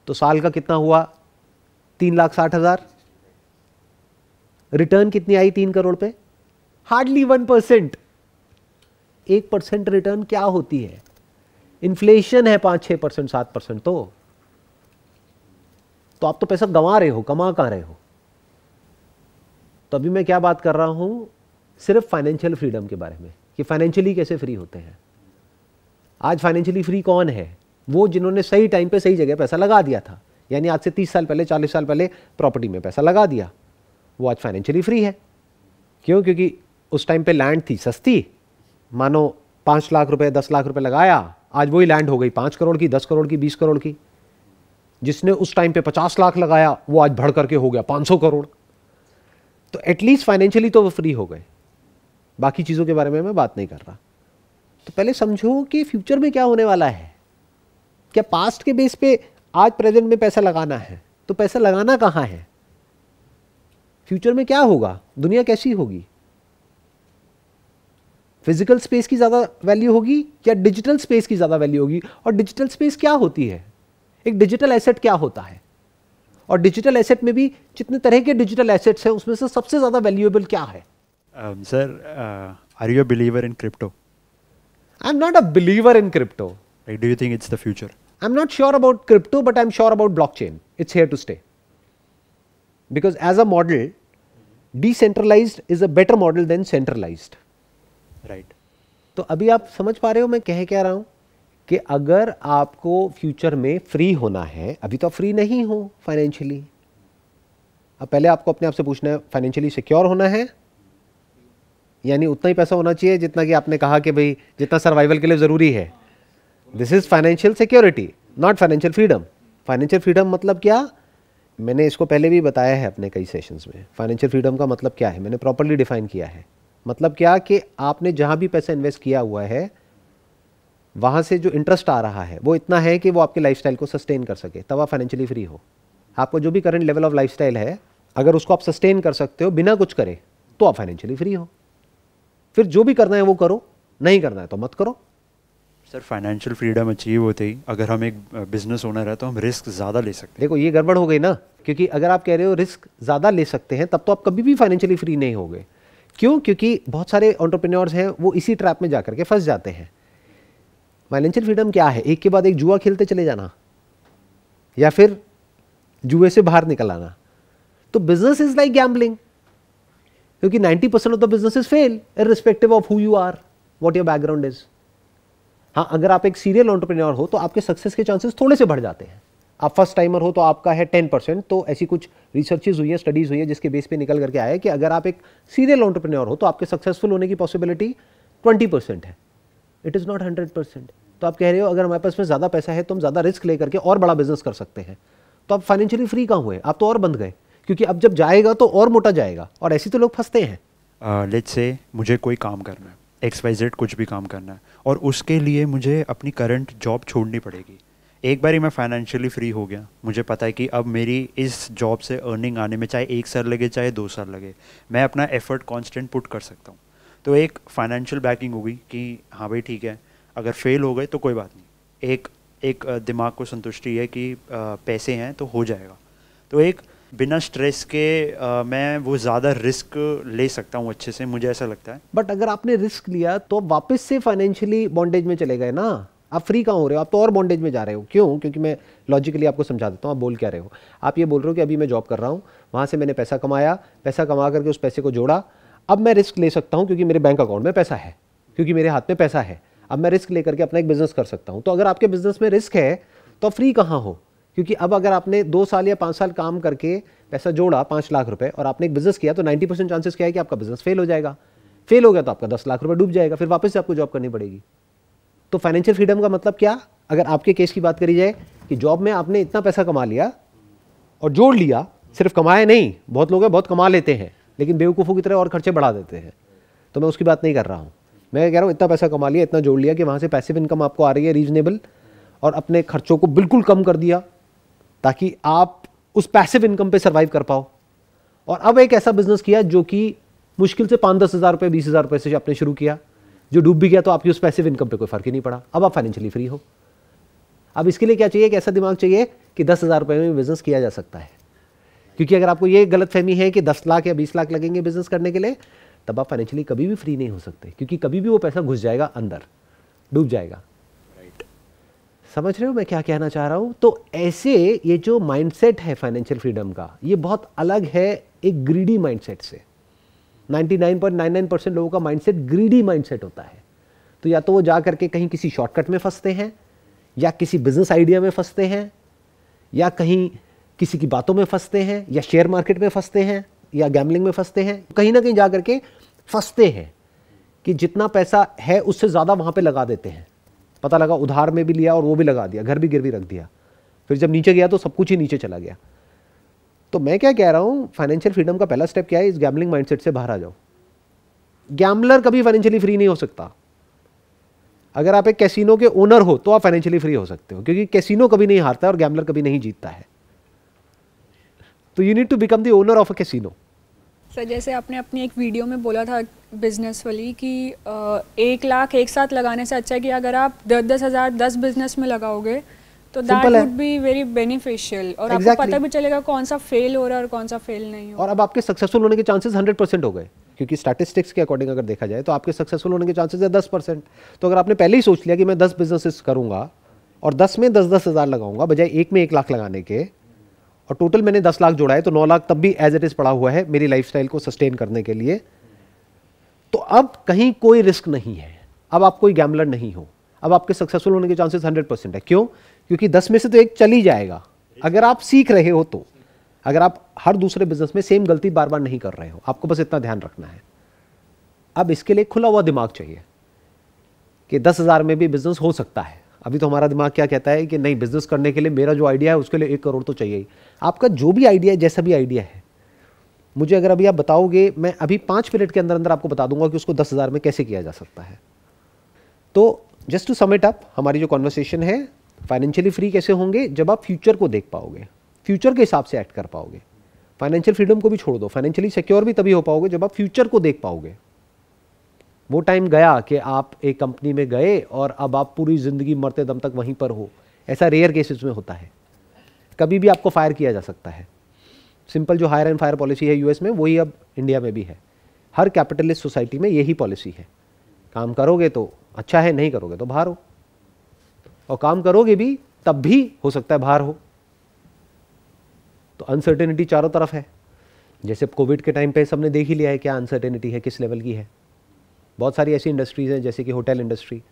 तो साल का कितना हुआ तीन लाख साठ हजार रिटर्न कितनी आई तीन करोड़ पे हार्डली वन परसेंट एक परसेंट रिटर्न क्या होती है इन्फ्लेशन है पांच छह परसेंट सात परसेंट तो तो आप तो पैसा गंवा रहे हो कमा कर रहे हो तो अभी मैं क्या बात कर रहा हूं सिर्फ फाइनेंशियल फ्रीडम के बारे में कि फाइनेंशियली कैसे फ्री होते हैं आज फाइनेंशियली फ्री कौन है वो जिन्होंने सही टाइम पे सही जगह पैसा लगा दिया था यानी आज से तीस साल पहले चालीस साल पहले प्रॉपर्टी में पैसा लगा दिया वो आज फाइनेंशियली फ्री है क्यों क्योंकि उस टाइम पे लैंड थी सस्ती मानो पाँच लाख रुपए दस लाख रुपए लगाया आज वही लैंड हो गई पाँच करोड़ की दस करोड़ की बीस करोड़ की जिसने उस टाइम पे पचास लाख लगाया वो आज बढ़ करके हो गया पाँच सौ करोड़ तो एटलीस्ट फाइनेंशियली तो वो फ्री हो गए बाकी चीज़ों के बारे में मैं बात नहीं कर रहा तो पहले समझो कि फ्यूचर में क्या होने वाला है क्या पास्ट के बेस पे आज प्रेजेंट में पैसा लगाना है तो पैसा लगाना कहाँ है फ्यूचर में क्या होगा दुनिया कैसी होगी फिजिकल स्पेस की ज़्यादा वैल्यू होगी या डिजिटल स्पेस की ज़्यादा वैल्यू होगी और डिजिटल स्पेस क्या होती है एक डिजिटल एसेट क्या होता है और डिजिटल एसेट में भी जितने तरह के डिजिटल एसेट्स हैं उसमें से सबसे ज़्यादा वैल्यूएबल क्या है sir are you believer in crypto I am not a believer in crypto Like, do you think it's the future? I'm not sure about crypto, but I'm sure about blockchain. It's here to stay. Because as a model, decentralized is a better model than centralized. Right. तो अभी आप समझ पा रहे हो मैं कह क्या रहा हूं कि अगर आपको फ्यूचर में फ्री होना है अभी तो आप फ्री नहीं हो फाइनेंशियली अब पहले आपको अपने आप से पूछना है फाइनेंशियली सिक्योर होना है यानी उतना ही पैसा होना चाहिए जितना कि आपने कहा कि भाई जितना सर्वाइवल के लिए ज़रूरी है this is financial security not financial freedom financial freedom मतलब क्या मैंने इसको पहले भी बताया है अपने कई सेशंस में फाइनेंशियल फ्रीडम का मतलब क्या है मैंने प्रॉपरली डिफाइन किया है मतलब क्या कि आपने जहां भी पैसा इन्वेस्ट किया हुआ है वहां से जो इंटरेस्ट आ रहा है वो इतना है कि वो आपके लाइफ को सस्टेन कर सके तब आप फाइनेंशियली फ्री हो आपको जो भी करंट लेवल ऑफ लाइफ है अगर उसको आप सस्टेन कर सकते हो बिना कुछ करे तो आप फाइनेंशियली फ्री हो फिर जो भी करना है वो करो नहीं करना है तो मत करो सर फाइनेंशियल फ्रीडम अचीव होते ही अगर हम एक बिजनेस ओनर है तो हम रिस्क ज़्यादा ले सकते हैं देखो ये गड़बड़ हो गई ना क्योंकि अगर आप कह रहे हो रिस्क ज़्यादा ले सकते हैं तब तो आप कभी भी फाइनेंशियली फ्री नहीं हो गए क्यों क्योंकि बहुत सारे ऑन्टरप्रेन्योर्स हैं वो इसी ट्रैप में जाकर के फंस जाते हैं फाइनेंशियल फ्रीडम क्या है एक के बाद एक जुआ खेलते चले जाना या फिर जुए से बाहर निकल आना तो बिजनेस इज लाइक गैम्बलिंग क्योंकि ninety percent of the business is fail respective of who you are what your background is हाँ अगर आप एक सीरियल ऑन्टरप्रेन्योर हो तो आपके सक्सेस के चांसेस थोड़े से बढ़ जाते हैं आप फर्स्ट टाइमर हो तो आपका है टेन परसेंट तो ऐसी कुछ रिसर्चेज हुई है स्टडीज़ हुई है जिसके बेस पे निकल करके आया है कि अगर आप एक सीरियल ऑन्टरप्रेन्योर हो तो आपके सक्सेसफुल होने की पॉसिबिलिटी ट्वेंटी परसेंट है it is not hundred percent तो आप कह रहे हो अगर हमारे पास में ज़्यादा पैसा है तो हम ज़्यादा रिस्क लेकर के और बड़ा बिजनेस कर सकते हैं तो आप फाइनेंशियली फ्री कहाँ हुए आप तो और बंद गए क्योंकि अब जब जाएगा तो और मोटा जाएगा और ऐसी तो लोग फंसते हैं लेट्स uh, से मुझे कोई काम करना है एक्स वाई जेड कुछ भी काम करना है और उसके लिए मुझे अपनी करंट जॉब छोड़नी पड़ेगी एक बार ही मैं फाइनेंशियली फ्री हो गया मुझे पता है कि अब मेरी इस जॉब से अर्निंग आने में चाहे एक साल लगे चाहे दो साल लगे मैं अपना एफर्ट कॉन्स्टेंट पुट कर सकता हूँ तो एक फाइनेंशियल बैकिंग होगी कि हाँ भाई ठीक है अगर फेल हो गए तो कोई बात नहीं एक एक दिमाग को संतुष्टि है कि पैसे हैं तो हो जाएगा तो एक बिना स्ट्रेस के आ, मैं वो ज़्यादा रिस्क ले सकता हूँ अच्छे से मुझे ऐसा लगता है बट अगर आपने रिस्क लिया तो आप वापस से फाइनेंशियली बॉन्डेज में चले गए ना आप फ्री कहाँ हो रहे हो आप तो और बॉन्डेज में जा रहे हो क्यों क्योंकि मैं लॉजिकली आपको समझा देता हूँ आप बोल क्या रहे हो आप ये बोल रहे हो कि अभी मैं जॉब कर रहा हूँ वहाँ से मैंने पैसा कमाया पैसा कमा करके उस पैसे को जोड़ा अब मैं रिस्क ले सकता हूँ क्योंकि मेरे बैंक अकाउंट में पैसा है क्योंकि मेरे हाथ में पैसा है अब मैं रिस्क लेकर के अपना एक बिजनेस कर सकता हूँ तो अगर आपके बिजनेस में रिस्क है तो फ्री कहाँ हो क्योंकि अब अगर आपने दो साल या पाँच साल काम करके पैसा जोड़ा पाँच लाख रुपए और आपने एक बिजनेस किया तो नाइन्टी परसेंट चांसेस क्या है कि आपका बिजनेस फेल हो जाएगा फेल हो गया तो आपका दस लाख रुपये डूब जाएगा फिर वापस से आपको जॉब करनी पड़ेगी तो फाइनेंशियल फ्रीडम का मतलब क्या अगर आपके केस की बात करी जाए कि जॉब में आपने इतना पैसा कमा लिया और जोड़ लिया सिर्फ कमाए नहीं बहुत लोग हैं बहुत कमा लेते हैं लेकिन बेवकूफ़ों की तरह और खर्चे बढ़ा देते हैं तो मैं उसकी बात नहीं कर रहा हूँ मैं कह रहा हूँ इतना पैसा कमा लिया इतना जोड़ लिया कि वहाँ से पैसिव इनकम आपको आ रही है रीजनेबल और अपने खर्चों को बिल्कुल कम कर दिया ताकि आप उस पैसिव इनकम पे सर्वाइव कर पाओ और अब एक ऐसा बिजनेस किया जो कि मुश्किल से पाँच दस हज़ार रुपये बीस हज़ार रुपये से आपने शुरू किया जो डूब भी गया तो आपकी उस पैसिव इनकम पे कोई फर्क ही नहीं पड़ा अब आप फाइनेंशियली फ्री हो अब इसके लिए क्या चाहिए एक ऐसा दिमाग चाहिए कि दस हज़ार रुपये में बिजनेस किया जा सकता है क्योंकि अगर आपको ये गलत फहमी है कि दस लाख या बीस लाख लगेंगे बिजनेस करने के लिए तब आप फाइनेंशियली कभी भी फ्री नहीं हो सकते क्योंकि कभी भी वो पैसा घुस जाएगा अंदर डूब जाएगा समझ रहे हो मैं क्या कहना चाह रहा हूँ तो ऐसे ये जो माइंडसेट है फाइनेंशियल फ्रीडम का ये बहुत अलग है एक ग्रीडी माइंडसेट से 99.99 परसेंट लोगों का माइंडसेट ग्रीडी माइंडसेट होता है तो या तो वो जा करके कहीं किसी शॉर्टकट में फंसते हैं या किसी बिजनेस आइडिया में फंसते हैं या कहीं किसी की बातों में फंसते हैं या शेयर मार्केट में फंसते हैं या गैमलिंग में फंसते हैं कहीं ना कहीं जा करके फंसते हैं कि जितना पैसा है उससे ज़्यादा वहाँ पर लगा देते हैं पता लगा उधार में भी लिया और वो भी लगा दिया घर भी गिरवी रख दिया फिर जब नीचे गया तो सब कुछ ही नीचे चला गया तो मैं क्या कह रहा हूँ फाइनेंशियल फ्रीडम का पहला स्टेप क्या है इस गैमलिंग माइंडसेट से बाहर आ जाओ गैम्बलर कभी फाइनेंशियली फ्री नहीं हो सकता अगर आप एक कैसीनो के ओनर हो तो आप फाइनेंशियली फ्री हो सकते हो क्योंकि कैसीनो कभी नहीं हारता है और गैम्बलर कभी नहीं जीतता है तो you need to become the owner of a casino sir जैसे आपने अपनी एक वीडियो में बोला था बिज़नेस वाली कि एक लाख एक साथ लगाने से अच्छा है कि अगर आप दस दस हज़ार दस बिजनेस में लगाओगे तो that would be very beneficial और exactly. आपको पता भी चलेगा कौन सा फेल हो रहा है और कौन सा फेल नहीं हो और अब आपके सक्सेसफुल होने के चांसेस हंड्रेड परसेंट हो गए क्योंकि स्टैटिस्टिक्स के अकॉर्डिंग अगर देखा जाए तो आपके सक्सेसफुल होने के चांसेस है दस परसेंट तो अगर आपने पहले ही सोच लिया कि मैं दस बिजनेसेस करूंगा और दस में दस दस हज़ार लगाऊंगा बजाय एक में एक लाख लगाने के और टोटल मैंने दस लाख जोड़ा है तो नौ लाख तब भी एज इट इज़ पड़ा हुआ है मेरी लाइफ को सस्टेन करने के लिए तो अब कहीं कोई रिस्क नहीं है अब आप कोई गैम्बलर नहीं हो अब आपके सक्सेसफुल होने के चांसेस हंड्रेड परसेंट है क्यों क्योंकि दस में से तो एक चल ही जाएगा अगर आप सीख रहे हो तो अगर आप हर दूसरे बिजनेस में सेम गलती बार बार नहीं कर रहे हो आपको बस इतना ध्यान रखना है अब इसके लिए खुला हुआ दिमाग चाहिए कि दस हज़ार में भी बिजनेस हो सकता है अभी तो हमारा दिमाग क्या कहता है कि नहीं बिजनेस करने के लिए मेरा जो आइडिया है उसके लिए एक करोड़ तो चाहिए ही आपका जो भी आइडिया है जैसा भी आइडिया है मुझे अगर अभी आप बताओगे मैं अभी पाँच मिनट के अंदर अंदर आपको बता दूंगा कि उसको दस हज़ार में कैसे किया जा सकता है तो जस्ट टू समेट अप हमारी जो कॉन्वर्सेशन है फाइनेंशियली फ्री कैसे होंगे जब आप फ्यूचर को देख पाओगे फ्यूचर के हिसाब से एक्ट कर पाओगे फाइनेंशियल फ्रीडम को भी छोड़ दो फाइनेंशियली सिक्योर भी तभी हो पाओगे जब आप फ्यूचर को देख पाओगे वो टाइम गया कि आप एक कंपनी में गए और अब आप पूरी ज़िंदगी मरते दम तक वहीं पर हो ऐसा रेयर केसेस में होता है कभी भी आपको फायर किया जा सकता है सिंपल जो हायर एंड फायर पॉलिसी है यूएस में वही अब इंडिया में भी है हर कैपिटलिस्ट सोसाइटी में यही पॉलिसी है काम करोगे तो अच्छा है नहीं करोगे तो बाहर हो और काम करोगे भी तब भी हो सकता है बाहर हो तो अनसर्टेनिटी चारों तरफ है जैसे कोविड के टाइम पे सबने देख ही लिया है क्या अनसर्टेनिटी है किस लेवल की है बहुत सारी ऐसी इंडस्ट्रीज़ हैं जैसे कि होटल इंडस्ट्री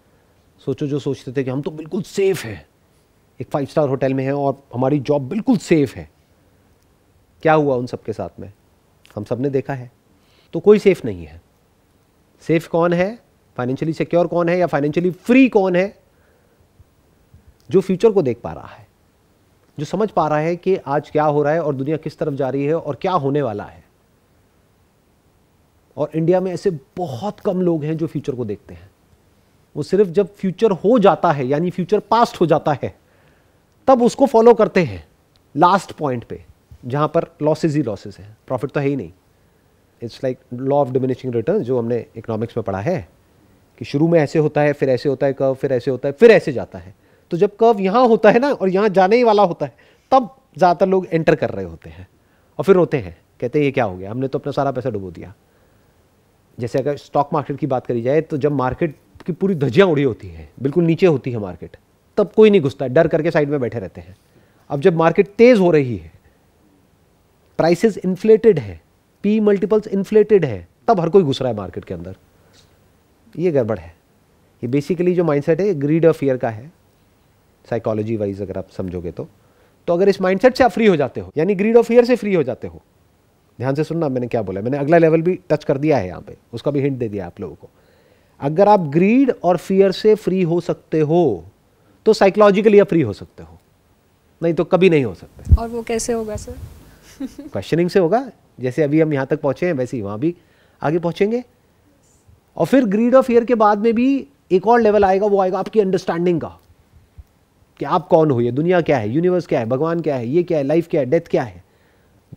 सोचो जो सोचते थे कि हम तो बिल्कुल सेफ़ है एक फाइव स्टार होटल में है और हमारी जॉब बिल्कुल सेफ़ है क्या हुआ उन सबके साथ में हम सब ने देखा है तो कोई सेफ नहीं है सेफ कौन है फाइनेंशियली सिक्योर कौन है या फाइनेंशियली फ्री कौन है जो फ्यूचर को देख पा रहा है जो समझ पा रहा है कि आज क्या हो रहा है और दुनिया किस तरफ जा रही है और क्या होने वाला है और इंडिया में ऐसे बहुत कम लोग हैं जो फ्यूचर को देखते हैं वो सिर्फ जब फ्यूचर हो जाता है यानी फ्यूचर पास्ट हो जाता है तब उसको फॉलो करते हैं लास्ट पॉइंट पे जहाँ पर लॉसेज ही लॉसेज हैं प्रॉफिट तो है ही नहीं it's like law of diminishing return जो हमने इकोनॉमिक्स में पढ़ा है कि शुरू में ऐसे होता है फिर ऐसे होता है कर्व फिर ऐसे होता है फिर ऐसे जाता है तो जब कर्व यहाँ होता है ना और यहाँ जाने ही वाला होता है तब ज़्यादातर लोग एंटर कर रहे होते हैं और फिर रोते हैं कहते हैं ये क्या हो गया हमने तो अपना सारा पैसा डुबो दिया जैसे अगर स्टॉक मार्केट की बात करी जाए तो जब मार्केट की पूरी धजियाँ उड़ी होती हैं बिल्कुल नीचे होती है मार्केट तब कोई नहीं घुसता डर करके साइड में बैठे रहते हैं अब जब मार्केट तेज़ हो रही है प्राइसेस इन्फ्लेटेड है पी मल्टीपल्स इन्फ्लेटेड है तब हर कोई घुस रहा है मार्केट के अंदर ये गड़बड़ है ये बेसिकली जो माइंडसेट है ग्रीड ऑफ ईयर का है साइकोलॉजी वाइज अगर आप समझोगे तो तो अगर इस माइंडसेट से आप फ्री हो जाते हो यानी ग्रीड ऑफ ईयर से फ्री हो जाते हो ध्यान से सुनना मैंने क्या बोला मैंने अगला लेवल भी टच कर दिया है यहाँ पे उसका भी हिंट दे दिया आप लोगों को अगर आप ग्रीड और फियर से फ्री हो सकते हो तो साइकोलॉजिकली आप फ्री हो सकते हो नहीं तो कभी नहीं हो सकते और वो कैसे होगा सर क्वेश्चनिंग से होगा जैसे अभी हम यहां तक पहुंचे हैं वैसे ही वहां भी आगे पहुंचेंगे और फिर ग्रीड ऑफ ईयर के बाद में भी एक और लेवल आएगा वो आएगा आपकी अंडरस्टैंडिंग का कि आप कौन हो ये दुनिया क्या है यूनिवर्स क्या है भगवान क्या है ये क्या है लाइफ क्या है डेथ क्या है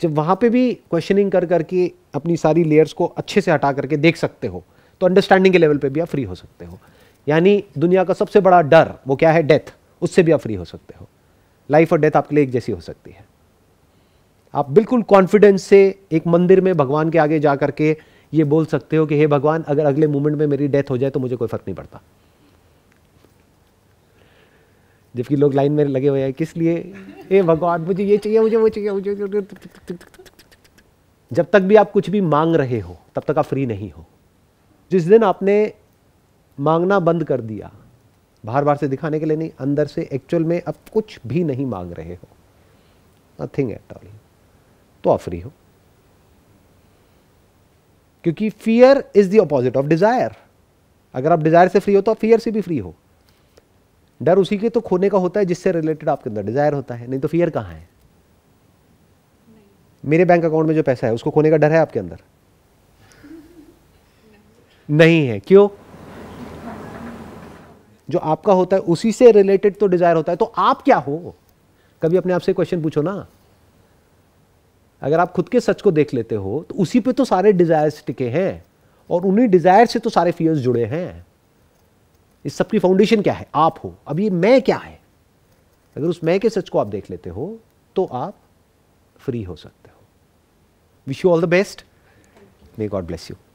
जब वहां पे भी क्वेश्चनिंग कर करके अपनी सारी लेयर्स को अच्छे से हटा करके देख सकते हो तो अंडरस्टैंडिंग के लेवल पे भी आप फ्री हो सकते हो यानी दुनिया का सबसे बड़ा डर वो क्या है डेथ उससे भी आप फ्री हो सकते हो लाइफ और डेथ आपके लिए एक जैसी हो सकती है आप बिल्कुल कॉन्फिडेंस से एक मंदिर में भगवान के आगे जा करके ये बोल सकते हो कि हे भगवान अगर अगले मोमेंट में मेरी डेथ हो जाए तो मुझे कोई फर्क नहीं पड़ता जबकि लोग लाइन में लगे हुए हैं किस लिए हे भगवान मुझे ये चाहिए मुझे वो चाहिए मुझे जब तक भी आप कुछ भी मांग रहे हो तब तक आप फ्री नहीं हो जिस दिन आपने मांगना बंद कर दिया बाहर बाहर से दिखाने के लिए नहीं अंदर से एक्चुअल में अब कुछ भी नहीं मांग रहे हो नथिंग एट ऑल तो आप फ्री हो क्योंकि fear is the opposite of desire अगर आप डिजायर से फ्री हो तो आप फियर से भी फ्री हो डर उसी के तो खोने का होता है जिससे रिलेटेड आपके अंदर डिजायर होता है नहीं तो फियर कहां है मेरे बैंक अकाउंट में जो पैसा है उसको खोने का डर है आपके अंदर नहीं है क्यों जो आपका होता है उसी से रिलेटेड तो डिजायर होता है तो आप क्या हो कभी अपने आप से क्वेश्चन पूछो ना अगर आप खुद के सच को देख लेते हो तो उसी पे तो सारे डिज़ायर्स टिके हैं और उन्हीं डिज़ायर से तो सारे फियर्स जुड़े हैं इस सबकी फाउंडेशन क्या है आप हो अब ये मैं क्या है अगर उस मैं के सच को आप देख लेते हो तो आप फ्री हो सकते हो wish you all the best may God bless you